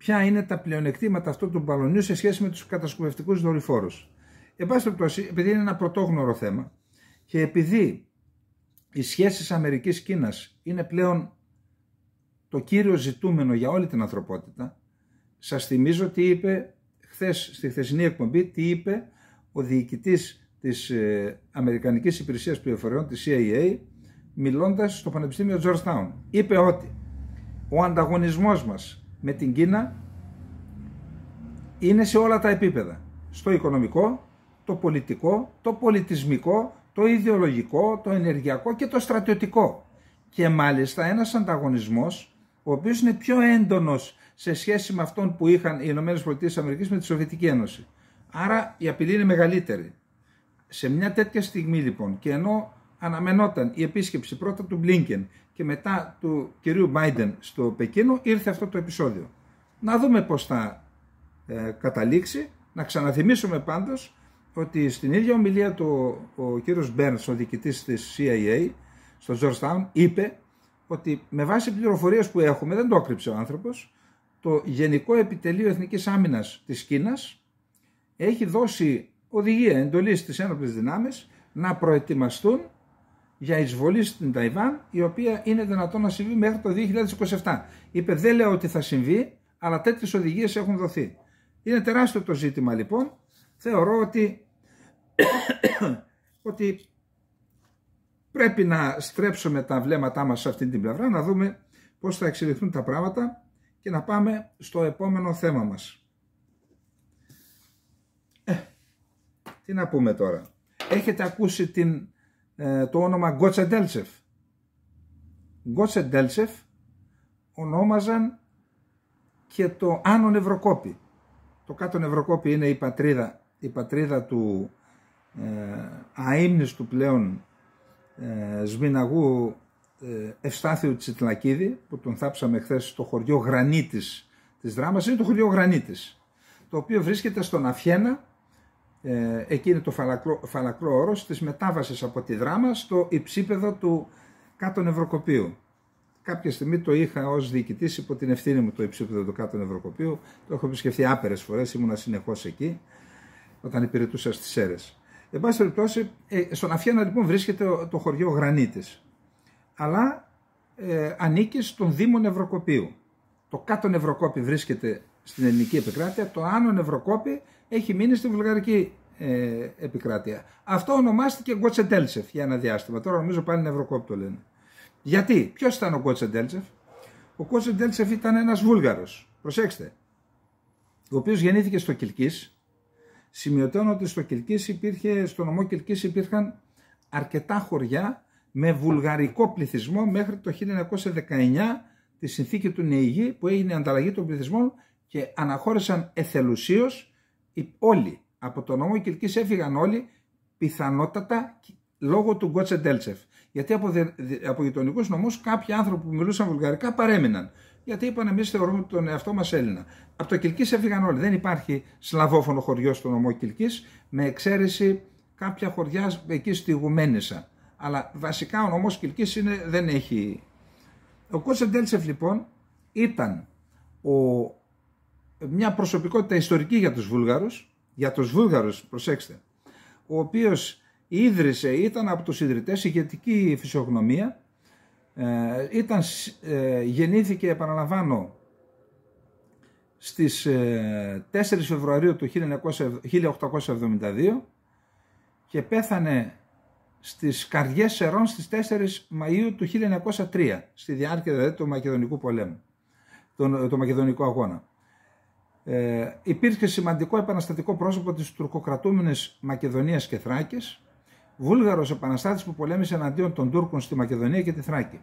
ποια είναι τα πλεονεκτήματα αυτού του Μπαλονίου σε σχέση με τους κατασκοπευτικού δορυφόρους. Εν πάση περιπτώσει, επειδή είναι ένα πρωτόγνωρο θέμα και επειδή οι σχέσεις Αμερική-Κίνα είναι πλέον το κύριο ζητούμενο για όλη την ανθρωπότητα, σας θυμίζω τι είπε χθες στη χθεσινή εκπομπή, τι είπε ο διοικητής της ε, Αμερικανικής Υπηρεσίας Πληροφοριών, της CIA, μιλώντας στο Πανεπιστήμιο Georgetown. Είπε ότι ο ανταγωνισμός μας με την Κίνα είναι σε όλα τα επίπεδα. Στο οικονομικό, το πολιτικό, το πολιτισμικό, το ιδεολογικό, το ενεργειακό και το στρατιωτικό. Και μάλιστα ένας ανταγωνισμός ο οποίος είναι πιο έντονος σε σχέση με αυτόν που είχαν οι ΗΠΑ με τη Σοβιετική Ένωση. Άρα η απειλή είναι μεγαλύτερη. Σε μια τέτοια στιγμή λοιπόν και ενώ αναμενόταν η επίσκεψη πρώτα του Μπλίνκεν και μετά του κυρίου Μπάιντεν στο Πεκίνο ήρθε αυτό το επεισόδιο. Να δούμε πώς θα ε, καταλήξει. Να ξαναθυμίσουμε πάντως ότι στην ίδια ομιλία του ο κύριος Μπέρνς, ο διοικητής της CIA στο Georgetown, είπε ότι με βάση πληροφορίες που έχουμε, δεν το έκρυψε ο άνθρωπος, το Γενικό Επιτελείο Εθνικής Άμυνας της Κίνας έχει δώσει οδηγία εντολής στις ένοπλες δυνάμεις να προετοιμαστούν για εισβολή στην Ταϊβάν, η οποία είναι δυνατόν να συμβεί μέχρι το 2027. Είπε, δεν λέω ότι θα συμβεί, αλλά τέτοιες οδηγίες έχουν δοθεί. Είναι τεράστιο το ζήτημα λοιπόν. Θεωρώ ότι, *coughs* ότι πρέπει να στρέψουμε τα βλέμματά μας σε αυτή την πλευρά, να δούμε πώς θα εξελιχθούν τα πράγματα και να πάμε στο επόμενο θέμα μας. Ε, τι να πούμε τώρα. Έχετε ακούσει την ε, το όνομα Γκότσε Ντέλσεφ ονόμαζαν και το Άνω Νευροκόπη. Το Κάτω Νευροκόπη είναι η πατρίδα, η πατρίδα του ε, αείμνηστου πλέον ε, Σμιναγού ε, Ευστάθιου Τσιτλακίδη που τον θάψαμε χθες στο χωριό Γρανίτης της Δράμας είναι το χωριό Γρανίτης το οποίο βρίσκεται στον Αφιένα ε, εκείνο το φαλακρό, φαλακρό όρος της μετάβασης από τη δράμα στο υψίπεδο του κάτω νευροκοπίου. Κάποια στιγμή το είχα ως διοικητής υπό την ευθύνη μου το υψίπεδο του κάτω νευροκοπίου, το έχω επισκεφθεί άπερες φορές, ήμουνα συνεχώς εκεί όταν υπηρετούσα στις ΣΕΡΕΣ. Εν πάση περιπτώσει, ε, στον Αφιένα λοιπόν βρίσκεται το χωριό Γρανίτης, αλλά ε, ανήκει στον Δήμο Νευροκοπίου. Το κάτω Νευροκόπη βρίσκεται στην ελληνική επικράτεια, το Άνω Νευροκόπη έχει μείνει στη βουλγαρική ε, επικράτεια. Αυτό ονομάστηκε Γκοτσεντέλσεφ για ένα διάστημα. Τώρα νομίζω πάλι Νευροκόπη το λένε. Γιατί, ποιος ήταν ο Γκοτσεντέλσεφ, ο Γκοτσεντέλσεφ ήταν ένας Βούλγαρος. Προσέξτε. Ο οποίος γεννήθηκε στο Κυλκής. Σημειωτώνω ότι στο Κυλκής υπήρχε, στο νομό Κυλκής υπήρχαν αρκετά χωριά με βουλγαρικό πληθυσμό μέχρι το 1919 τη συνθήκη του Νεηγή που έγινε η ανταλλαγή των πληθυσμών και αναχώρησαν εθελουσίως όλοι. Από το νόμο Κιλκής έφυγαν όλοι πιθανότατα λόγω του Γκότσε Ντέλτσεφ. Γιατί από, από γειτονικούς νομούς κάποιοι άνθρωποι που μιλούσαν βουλγαρικά παρέμειναν. Γιατί είπαν εμείς θεωρούμε τον εαυτό μας Έλληνα. Από το Κυλκής έφυγαν όλοι. Δεν υπάρχει σλαβόφωνο χωριό στο νομό Κυλκής, με εξαίρεση κάποια χωριά εκεί στη Γουμένισσα. Αλλά βασικά ο νομός Κυλκής δεν έχει. Ο Κώστα λοιπόν ήταν ο μια προσωπικότητα ιστορική για τους Βούλγαρους, για τους Βούλγαρους, προσέξτε, ο οποίος ίδρυσε, ήταν από τους ιδρυτές ηγετική φυσιογνωμία, ε, ήταν, ε, γεννήθηκε, επαναλαμβάνω, στις 4 ε, Φεβρουαρίου του 1872 και πέθανε στις καρδιές Σερών στις 4 Μαΐου του 1903, στη διάρκεια δηλαδή του Μακεδονικού πολέμου, τον, το Μακεδονικό αγώνα ε, υπήρχε σημαντικό επαναστατικό πρόσωπο της τουρκοκρατούμενης Μακεδονίας και Θράκης, Βούλγαρος επαναστάτης που πολέμησε εναντίον των Τούρκων στη Μακεδονία και τη Θράκη.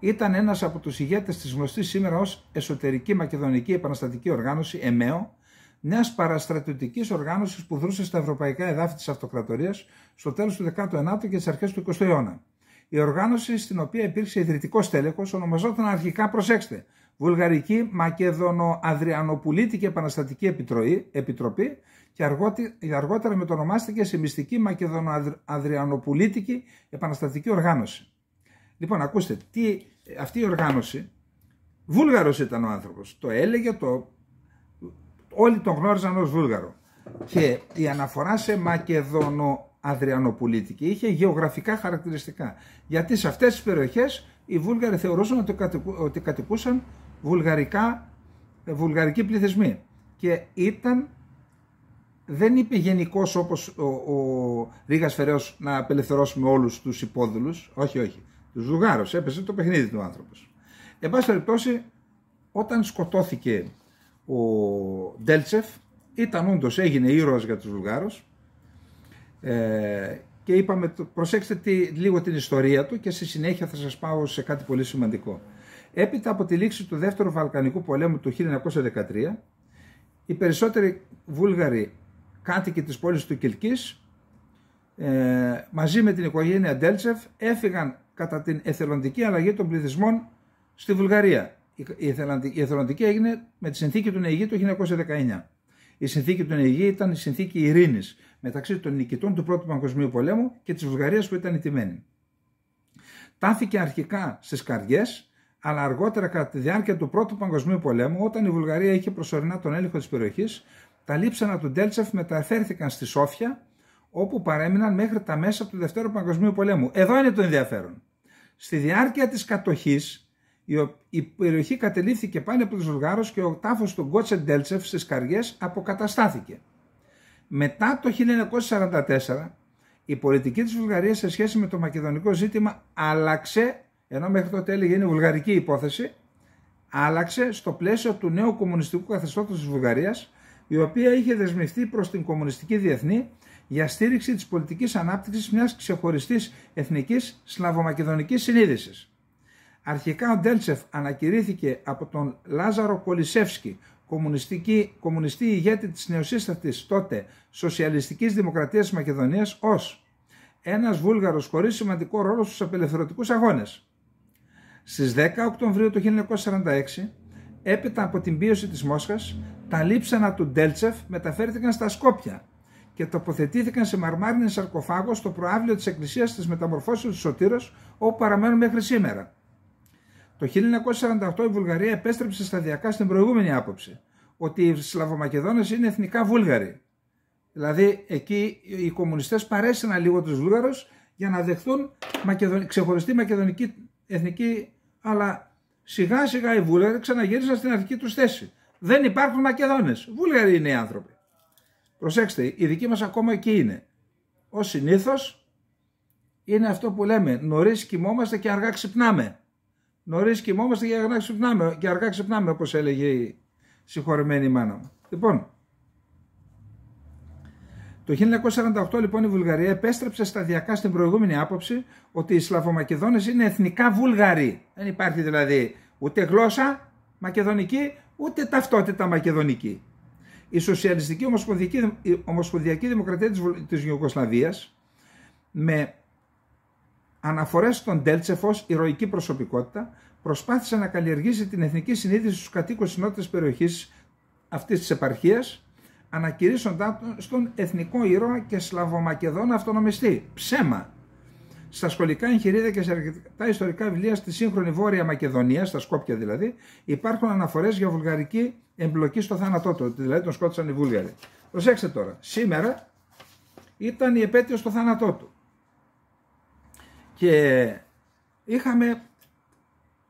Ήταν ένας από τους ηγέτες της γνωστής σήμερα ως εσωτερική μακεδονική επαναστατική οργάνωση ΕΜΕΟ, μια παραστρατιωτικής οργάνωσης που δρούσε στα ευρωπαϊκά εδάφη της Αυτοκρατορίας στο τέλος του 19ου και τις αρχές του 20ου αιώνα. Η οργάνωση στην οποία υπήρξε ιδρυτικός τέλεχο ονομαζόταν αρχικά, προσέξτε, Βουλγαρική μακεδονο Μακεδονο-Αδριανοπολίτικη Επαναστατική Επιτροπή, Επιτροπή και αργότερα μετονομάστηκε σε Μυστική μακεδονο Μακεδονο-Αδριανοπολίτικη Επαναστατική Οργάνωση. Λοιπόν, ακούστε, τι, αυτή η οργάνωση, Βούλγαρος ήταν ο άνθρωπος, το έλεγε, το, όλοι τον γνώριζαν ως Βούλγαρο. Και η αναφορά σε μακεδονο-αδειανοπουλίτη Μακεδονο-Αδριανοπολίτικη είχε γεωγραφικά χαρακτηριστικά, γιατί σε αυτές τις περιοχές οι Βούλγαροι θεωρούσαν ότι κατοικούσαν βουλγαρικά, ε, βουλγαρικοί πληθυσμοί. Και ήταν, δεν είπε γενικώς όπως ο, ο Ρίγας να απελευθερώσουμε όλους τους υπόδουλους, όχι όχι, τους Βουλγάρους, έπεσε το παιχνίδι του άνθρωπος. Εν πάση περιπτώσει, όταν σκοτώθηκε ο Ντέλτσεφ, ήταν όντως έγινε ήρωας για τους Βουλγάρους ε, και είπαμε, προσέξτε τι, λίγο την ιστορία του και στη συνέχεια θα σας πάω σε κάτι πολύ σημαντικό. Έπειτα από τη λήξη του Δεύτερου Βαλκανικού Πολέμου του 1913, οι περισσότεροι Βούλγαροι κάτοικοι της πόλης του Κιλκής, ε, μαζί με την οικογένεια Ντέλτσεφ, έφυγαν κατά την εθελοντική αλλαγή των πληθυσμών στη Βουλγαρία. Η εθελοντική έγινε με τη συνθήκη του Νεηγή το 1919. Η συνθήκη του Νεηγή ήταν η συνθήκη ειρήνης μεταξύ των νικητών του Πρώτου Παγκοσμίου Πολέμου και της Βουλγαρίας που ήταν η Τάθηκε αρχικά στις καρδιές αλλά αργότερα κατά τη διάρκεια του Πρώτου Παγκοσμίου Πολέμου, όταν η Βουλγαρία είχε προσωρινά τον έλεγχο της περιοχής, τα λείψανα του Ντέλτσεφ μεταφέρθηκαν στη Σόφια, όπου παρέμειναν μέχρι τα μέσα του Δευτέρου Παγκοσμίου Πολέμου. Εδώ είναι το ενδιαφέρον. Στη διάρκεια της κατοχής, η περιοχή κατελήφθηκε πάλι από τους Βουλγάρους και ο τάφος του Γκότσε Ντέλτσεφ στις καριέ αποκαταστάθηκε. Μετά το 1944, η πολιτική της Βουλγαρίας σε σχέση με το μακεδονικό ζήτημα άλλαξε ενώ μέχρι τότε έλεγε είναι βουλγαρική υπόθεση, άλλαξε στο πλαίσιο του νέου κομμουνιστικού καθεστώτος της Βουλγαρίας, η οποία είχε δεσμευτεί προς την κομμουνιστική διεθνή για στήριξη της πολιτικής ανάπτυξης μιας ξεχωριστής εθνικής σλαβομακεδονικής συνείδησης. Αρχικά ο Ντέλτσεφ ανακηρύθηκε από τον Λάζαρο Κολισεύσκη, κομμουνιστική, κομμουνιστή ηγέτη της νεοσύστατης τότε Σοσιαλιστικής Δημοκρατίας Μακεδονίας ως ένας Βούλγαρος χωρίς σημαντικό ρόλο στους απελευθερωτικούς αγώνες. Στις 10 Οκτωβρίου του 1946, έπειτα από την πίεση της Μόσχας, τα λείψανα του Ντέλτσεφ μεταφέρθηκαν στα Σκόπια και τοποθετήθηκαν σε μαρμάρινη σαρκοφάγο στο προάβλιο της Εκκλησίας της Μεταμορφώσεως του Σωτήρος, όπου παραμένουν μέχρι σήμερα. Το 1948 η Βουλγαρία επέστρεψε σταδιακά στην προηγούμενη άποψη, ότι οι Σλαβομακεδόνες είναι εθνικά Βούλγαροι. Δηλαδή εκεί οι κομμουνιστές παρέσαιναν λίγο τους Βούλγαρους για να δεχθούν ξεχωριστή μακεδονική εθνική αλλά σιγά σιγά οι Βούλγαροι ξαναγύρισαν στην αρχική τους θέση. Δεν υπάρχουν Μακεδόνες. Βούλγαροι είναι οι άνθρωποι. Προσέξτε, η δική μας ακόμα εκεί είναι. Ο συνήθως είναι αυτό που λέμε νωρίς κοιμόμαστε και αργά ξυπνάμε. Νωρίς κοιμόμαστε και αργά ξυπνάμε, και αργά ξυπνάμε όπως έλεγε η συγχωρημένη μάνα μου. Λοιπόν, το 1948 λοιπόν η Βουλγαρία επέστρεψε σταδιακά στην προηγούμενη άποψη ότι οι Σλαβομακεδόνες είναι εθνικά Βούλγαροι. Δεν υπάρχει δηλαδή ούτε γλώσσα μακεδονική ούτε ταυτότητα μακεδονική. Η Σοσιαλιστική Ομοσπονδιακή, Ομοσπονδιακή Δημοκρατία της, της Ιουγκοσλαβίας με αναφορές στον Τέλτσεφ ως ηρωική προσωπικότητα προσπάθησε να καλλιεργήσει την εθνική συνείδηση στους κατοίκους της νότιας περιοχής αυτής της επαρχίας ανακηρύσσοντά τον εθνικό ηρώα και σλαβομακεδόν αυτονομιστή. Ψέμα. Στα σχολικά εγχειρίδια και σε αρκετά ιστορικά βιβλία στη σύγχρονη Βόρεια Μακεδονία, στα Σκόπια δηλαδή, υπάρχουν αναφορές για βουλγαρική εμπλοκή στο θάνατό του, δηλαδή τον σκότωσαν οι Βούλγαροι. Προσέξτε τώρα, σήμερα ήταν η επέτειος στο θάνατό του. Και είχαμε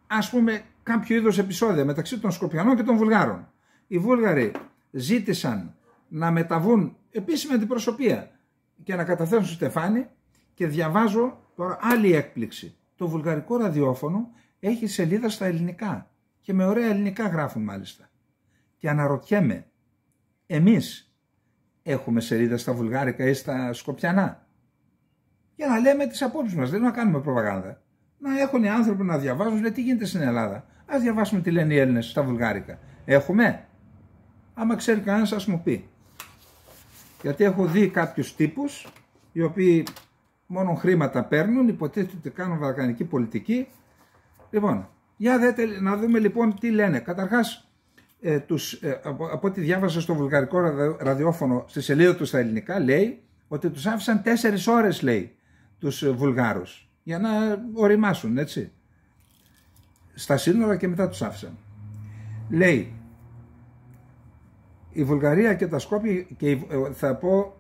ας πούμε κάποιο είδος επεισόδια μεταξύ των Σκοπιανών και των Βουλγάρων. Οι Βούλγαροι ζήτησαν να μεταβούν επίσημη αντιπροσωπεία και να καταθέσουν στο στεφάνι και διαβάζω τώρα άλλη έκπληξη. Το βουλγαρικό ραδιόφωνο έχει σελίδα στα ελληνικά και με ωραία ελληνικά γράφουν μάλιστα. Και αναρωτιέμαι, εμείς έχουμε σελίδα στα βουλγάρικα ή στα σκοπιανά για να λέμε τις απόψεις μας, δεν να κάνουμε προπαγάνδα. Να έχουν οι άνθρωποι να διαβάζουν, λέει τι γίνεται στην Ελλάδα. Ας διαβάσουμε τι λένε οι Έλληνες στα βουλγάρικα. Έχουμε. Άμα ξέρει μου πει. Γιατί έχω δει κάποιους τύπους οι οποίοι μόνο χρήματα παίρνουν, υποτίθεται ότι κάνουν βαλκανική πολιτική. Λοιπόν, για δέτε, να δούμε λοιπόν τι λένε. Καταρχάς, ε, ε από, από ό,τι διάβασα στο βουλγαρικό ραδιόφωνο στη σελίδα τους στα ελληνικά, λέει ότι τους άφησαν τέσσερις ώρες, λέει, τους Βουλγάρους, για να οριμάσουν, έτσι. Στα σύνορα και μετά τους άφησαν. Λέει, η Βουλγαρία και τα Σκόπια, και η, ε, θα πω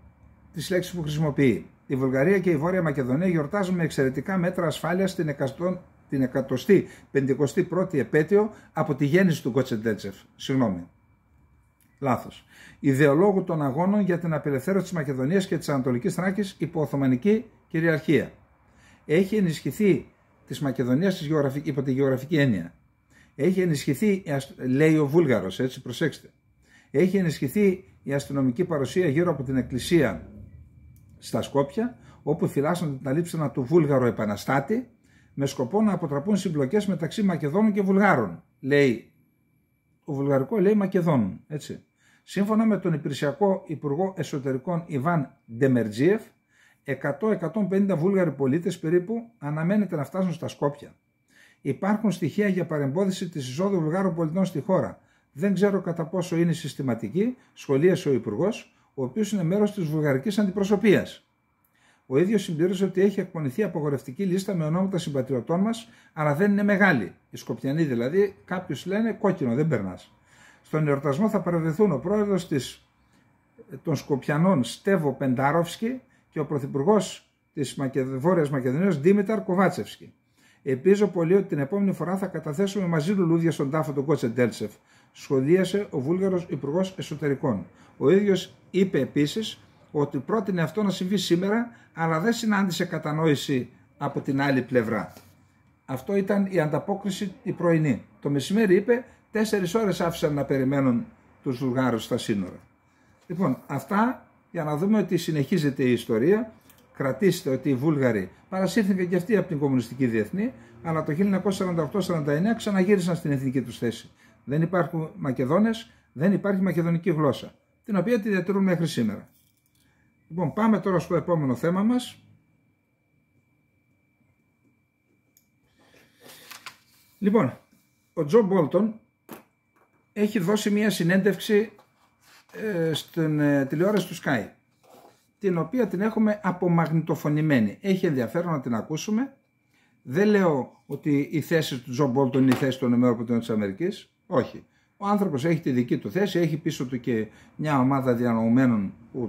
τις λέξεις που χρησιμοποιεί, η Βουλγαρία και η Βόρεια Μακεδονία γιορτάζουν με εξαιρετικά μέτρα ασφάλεια την, την 151η επέτειο από τη γέννηση του Κοτσεντέτσεφ. Συγγνώμη. Λάθος. Ιδεολόγου των αγώνων για την απελευθέρωση της Μακεδονίας και της Ανατολικής Θράκης υπό Οθωμανική κυριαρχία. Έχει ενισχυθεί της Μακεδονίας υπό τη γεωγραφική έννοια. Έχει ενισχυθεί, λέει ο Βούλγαρος, έτσι προσέξτε έχει ενισχυθεί η αστυνομική παρουσία γύρω από την εκκλησία στα Σκόπια, όπου φυλάσσονται την αλήψανα του Βούλγαρο επαναστάτη, με σκοπό να αποτραπούν συμπλοκές μεταξύ Μακεδόνων και Βουλγάρων, λέει. Ο βουλγαρικό λέει Μακεδόνων, έτσι. Σύμφωνα με τον υπηρεσιακό υπουργό εσωτερικών Ιβάν Ντεμερτζίεφ, 100-150 Βούλγαροι πολίτες περίπου αναμένεται να φτάσουν στα Σκόπια. Υπάρχουν στοιχεία για παρεμπόδιση της εισόδου Βουλγάρων πολιτών στη χώρα, δεν ξέρω κατά πόσο είναι συστηματική, σχολίασε ο Υπουργός, ο οποίος είναι μέρος της βουλγαρικής αντιπροσωπείας. Ο ίδιος συμπλήρωσε ότι έχει εκπονηθεί απογορευτική λίστα με ονόματα συμπατριωτών μας, αλλά δεν είναι μεγάλη. Οι Σκοπιανοί δηλαδή, κάποιους λένε κόκκινο, δεν περνάς. Στον εορτασμό θα παρευρεθούν ο πρόεδρος των Σκοπιανών Στέβο Πεντάροφσκι και ο πρωθυπουργός της Βόρειας Μακεδονίας Δήμηταρ Κοβάτσευσκι. Επίζω πολύ ότι την επόμενη φορά θα καταθέσουμε μαζί λουλούδια στον τάφο του Κότσεντέλσεφ, σχολίασε ο Βούλγαρος Υπουργός Εσωτερικών. Ο ίδιος είπε επίσης ότι πρότεινε αυτό να συμβεί σήμερα, αλλά δεν συνάντησε κατανόηση από την άλλη πλευρά. Αυτό ήταν η ανταπόκριση η πρωινή. Το μεσημέρι είπε, τέσσερις ώρες άφησαν να περιμένουν τους Βουλγάρους στα σύνορα. Λοιπόν, αυτά για να δούμε ότι συνεχίζεται η ιστορία. Κρατήστε ότι οι Βούλγαροι παρασύρθηκαν και αυτοί από την κομμουνιστική διεθνή, αλλά το 1948-49 ξαναγύρισαν στην εθνική τους θέση. Δεν υπάρχουν Μακεδόνες, δεν υπάρχει μακεδονική γλώσσα, την οποία τη διατηρούν μέχρι σήμερα. Λοιπόν, πάμε τώρα στο επόμενο θέμα μας. Λοιπόν, ο Τζο Μπόλτον έχει δώσει μία συνέντευξη ε, στην ε, τηλεόραση του Sky, την οποία την έχουμε απομαγνητοφωνημένη. Έχει ενδιαφέρον να την ακούσουμε. Δεν λέω ότι η θέση του Τζο Μπόλτον είναι η θέση των ΗΠΑ όχι. Ο άνθρωπος έχει τη δική του θέση, έχει πίσω του και μια ομάδα διανοωμένων που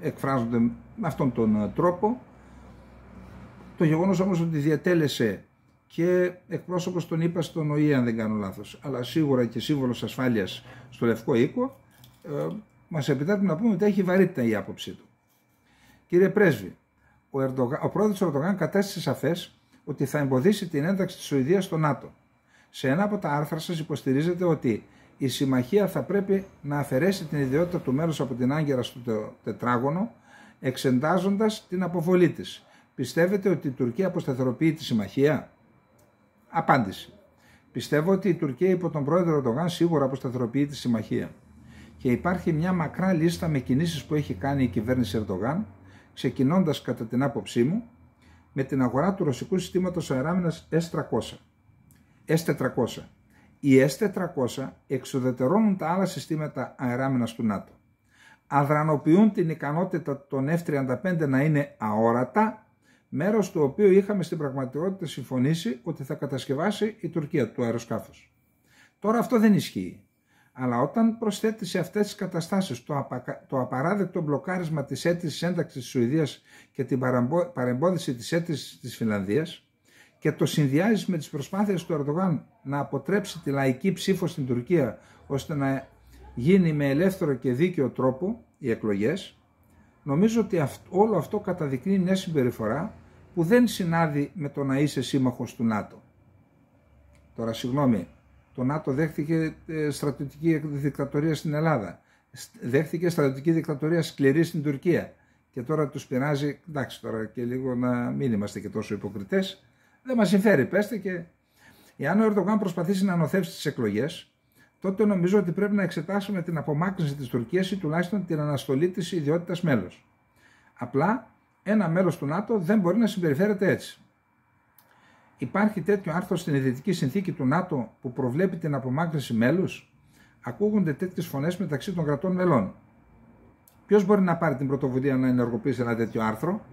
εκφράζονται με αυτόν τον ε, τρόπο. Το γεγονός όμως ότι διατέλεσε και εκπρόσωπος τον είπα στον ΟΗΕ, αν δεν κάνω λάθος, αλλά σίγουρα και σύμβολος ασφάλειας στο Λευκό Οίκο, ε, μας επιτρέπει να πούμε ότι έχει βαρύτητα η άποψή του. Κύριε Πρέσβη, ο, ο πρόεδρος Ερντογάν κατέστησε σαφές ότι θα εμποδίσει την ένταξη της Σουηδίας στο ΝΑΤΟ. Σε ένα από τα άρθρα σας υποστηρίζετε ότι η συμμαχία θα πρέπει να αφαιρέσει την ιδιότητα του μέλους από την άγκυρα στο τετράγωνο, εξεντάζοντας την αποβολή της. Πιστεύετε ότι η Τουρκία αποσταθεροποιεί τη συμμαχία? Απάντηση. Πιστεύω ότι η Τουρκία υπό τον πρόεδρο Ερντογάν σίγουρα αποσταθεροποιεί τη συμμαχία. Και υπάρχει μια μακρά λίστα με κινήσεις που έχει κάνει η κυβέρνηση Ερντογάν, ξεκινώντας κατά την άποψή μου με την αγορά του ρωσικού συστήματος αεράμινας S-300. S-400. Οι S-400 εξοδετερώνουν τα άλλα συστήματα αεράμινα του ΝΑΤΟ. Αδρανοποιούν την ικανότητα των F-35 να είναι αόρατα, μέρος του οποίου είχαμε στην πραγματικότητα συμφωνήσει ότι θα κατασκευάσει η Τουρκία του αεροσκάφους. Τώρα αυτό δεν ισχύει. Αλλά όταν προσθέτει σε αυτές τις καταστάσεις το, απα... το απαράδεκτο μπλοκάρισμα της αίτησης ένταξης της Σουηδίας και την παρεμπόδιση της αίτησης της Φιλανδίας, και το συνδυάζεις με τις προσπάθειες του Ερντογάν να αποτρέψει τη λαϊκή ψήφο στην Τουρκία ώστε να γίνει με ελεύθερο και δίκαιο τρόπο οι εκλογές, νομίζω ότι όλο αυτό καταδεικνύει μια συμπεριφορά που δεν συνάδει με το να είσαι σύμμαχος του ΝΑΤΟ. Τώρα συγγνώμη, το ΝΑΤΟ δέχτηκε ε, στρατιωτική δικτατορία στην Ελλάδα, δέχτηκε στρατιωτική δικτατορία σκληρή στην Τουρκία και τώρα τους πειράζει, εντάξει τώρα και λίγο να μην είμαστε και τόσο υποκριτές, δεν μας συμφέρει, πέστε και. Εάν ο Ερντογάν προσπαθήσει να ανοθεύσει τις εκλογές, τότε νομίζω ότι πρέπει να εξετάσουμε την απομάκρυνση της Τουρκίας ή τουλάχιστον την αναστολή της ιδιότητας μέλο. Απλά ένα μέλος του ΝΑΤΟ δεν μπορεί να συμπεριφέρεται έτσι. Υπάρχει τέτοιο άρθρο στην ειδική συνθήκη του ΝΑΤΟ που προβλέπει την απομάκρυνση μέλους. Ακούγονται τέτοιες φωνές μεταξύ των κρατών μελών. Ποιος μπορεί να πάρει την πρωτοβουλία να ενεργοποιήσει ένα τέτοιο άρθρο.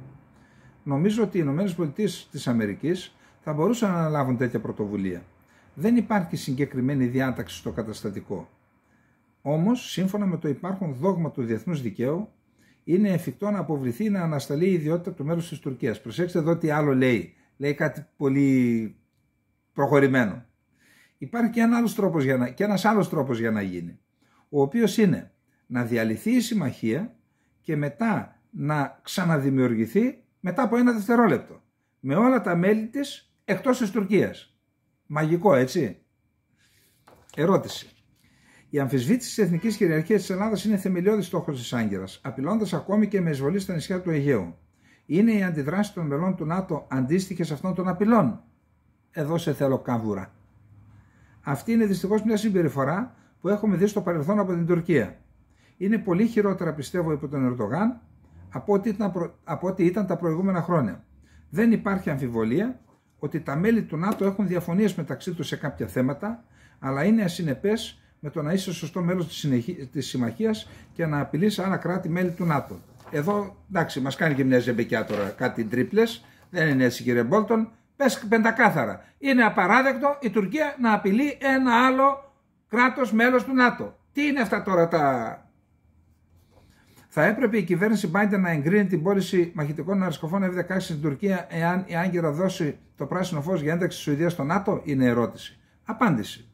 Νομίζω ότι οι ΗΠΑ θα μπορούσαν να αναλάβουν τέτοια πρωτοβουλία. Δεν υπάρχει συγκεκριμένη διάταξη στο καταστατικό. Όμως, σύμφωνα με το υπάρχον δόγμα του διεθνούς δικαίου, είναι εφικτό να αποβληθεί να ανασταλεί η ιδιότητα του μέρους της Τουρκίας. Προσέξτε εδώ τι άλλο λέει. Λέει κάτι πολύ προχωρημένο. Υπάρχει και, ένα άλλος τρόπος για να, για να γίνει, ο οποίος είναι να διαλυθεί η συμμαχία και μετά να ξαναδημιουργηθεί μετά από ένα δευτερόλεπτο. Με όλα τα μέλη της εκτός της Τουρκίας. Μαγικό έτσι. Ερώτηση. Η αμφισβήτηση της εθνικής κυριαρχίας της Ελλάδας είναι θεμελιώδης στόχος της Άγκυρας, απειλώντας ακόμη και με εισβολή στα νησιά του Αιγαίου. Είναι η αντιδράση των μελών του ΝΑΤΟ αντίστοιχες αυτών των απειλών. Εδώ σε θέλω κάβουρα. Αυτή είναι δυστυχώς μια συμπεριφορά που έχουμε δει στο παρελθόν από την Τουρκία. Είναι πολύ χειρότερα, πιστεύω, υπό τον Ερντογάν από ό,τι από ό,τι ήταν τα προηγούμενα χρόνια. Δεν υπάρχει αμφιβολία ότι τα μέλη του ΝΑΤΟ έχουν διαφωνίες μεταξύ τους σε κάποια θέματα, αλλά είναι ασυνεπές με το να είσαι σωστό μέλος της συμμαχίας και να απειλείς άλλα κράτη-μέλη του ΝΑΤΟ. Εδώ εντάξει, μας κάνει και μια ζεμπεκιά τώρα κάτι τρίπλες. Δεν είναι έτσι, κύριε Μπόλτον. Πες πεντακάθαρα. Είναι απαράδεκτο η Τουρκία να απειλεί ένα άλλο κράτος μέλος του ΝΑΤΟ. Τι είναι αυτά τώρα τα θα έπρεπε η κυβέρνηση Biden να εγκρίνει την πώληση μαχητικών αεροσκοφών F-16 στην Τουρκία εάν η Άγκυρα δώσει το πράσινο φως για ένταξη της Σουηδίας στο ΝΑΤΟ, είναι ερώτηση. Απάντηση.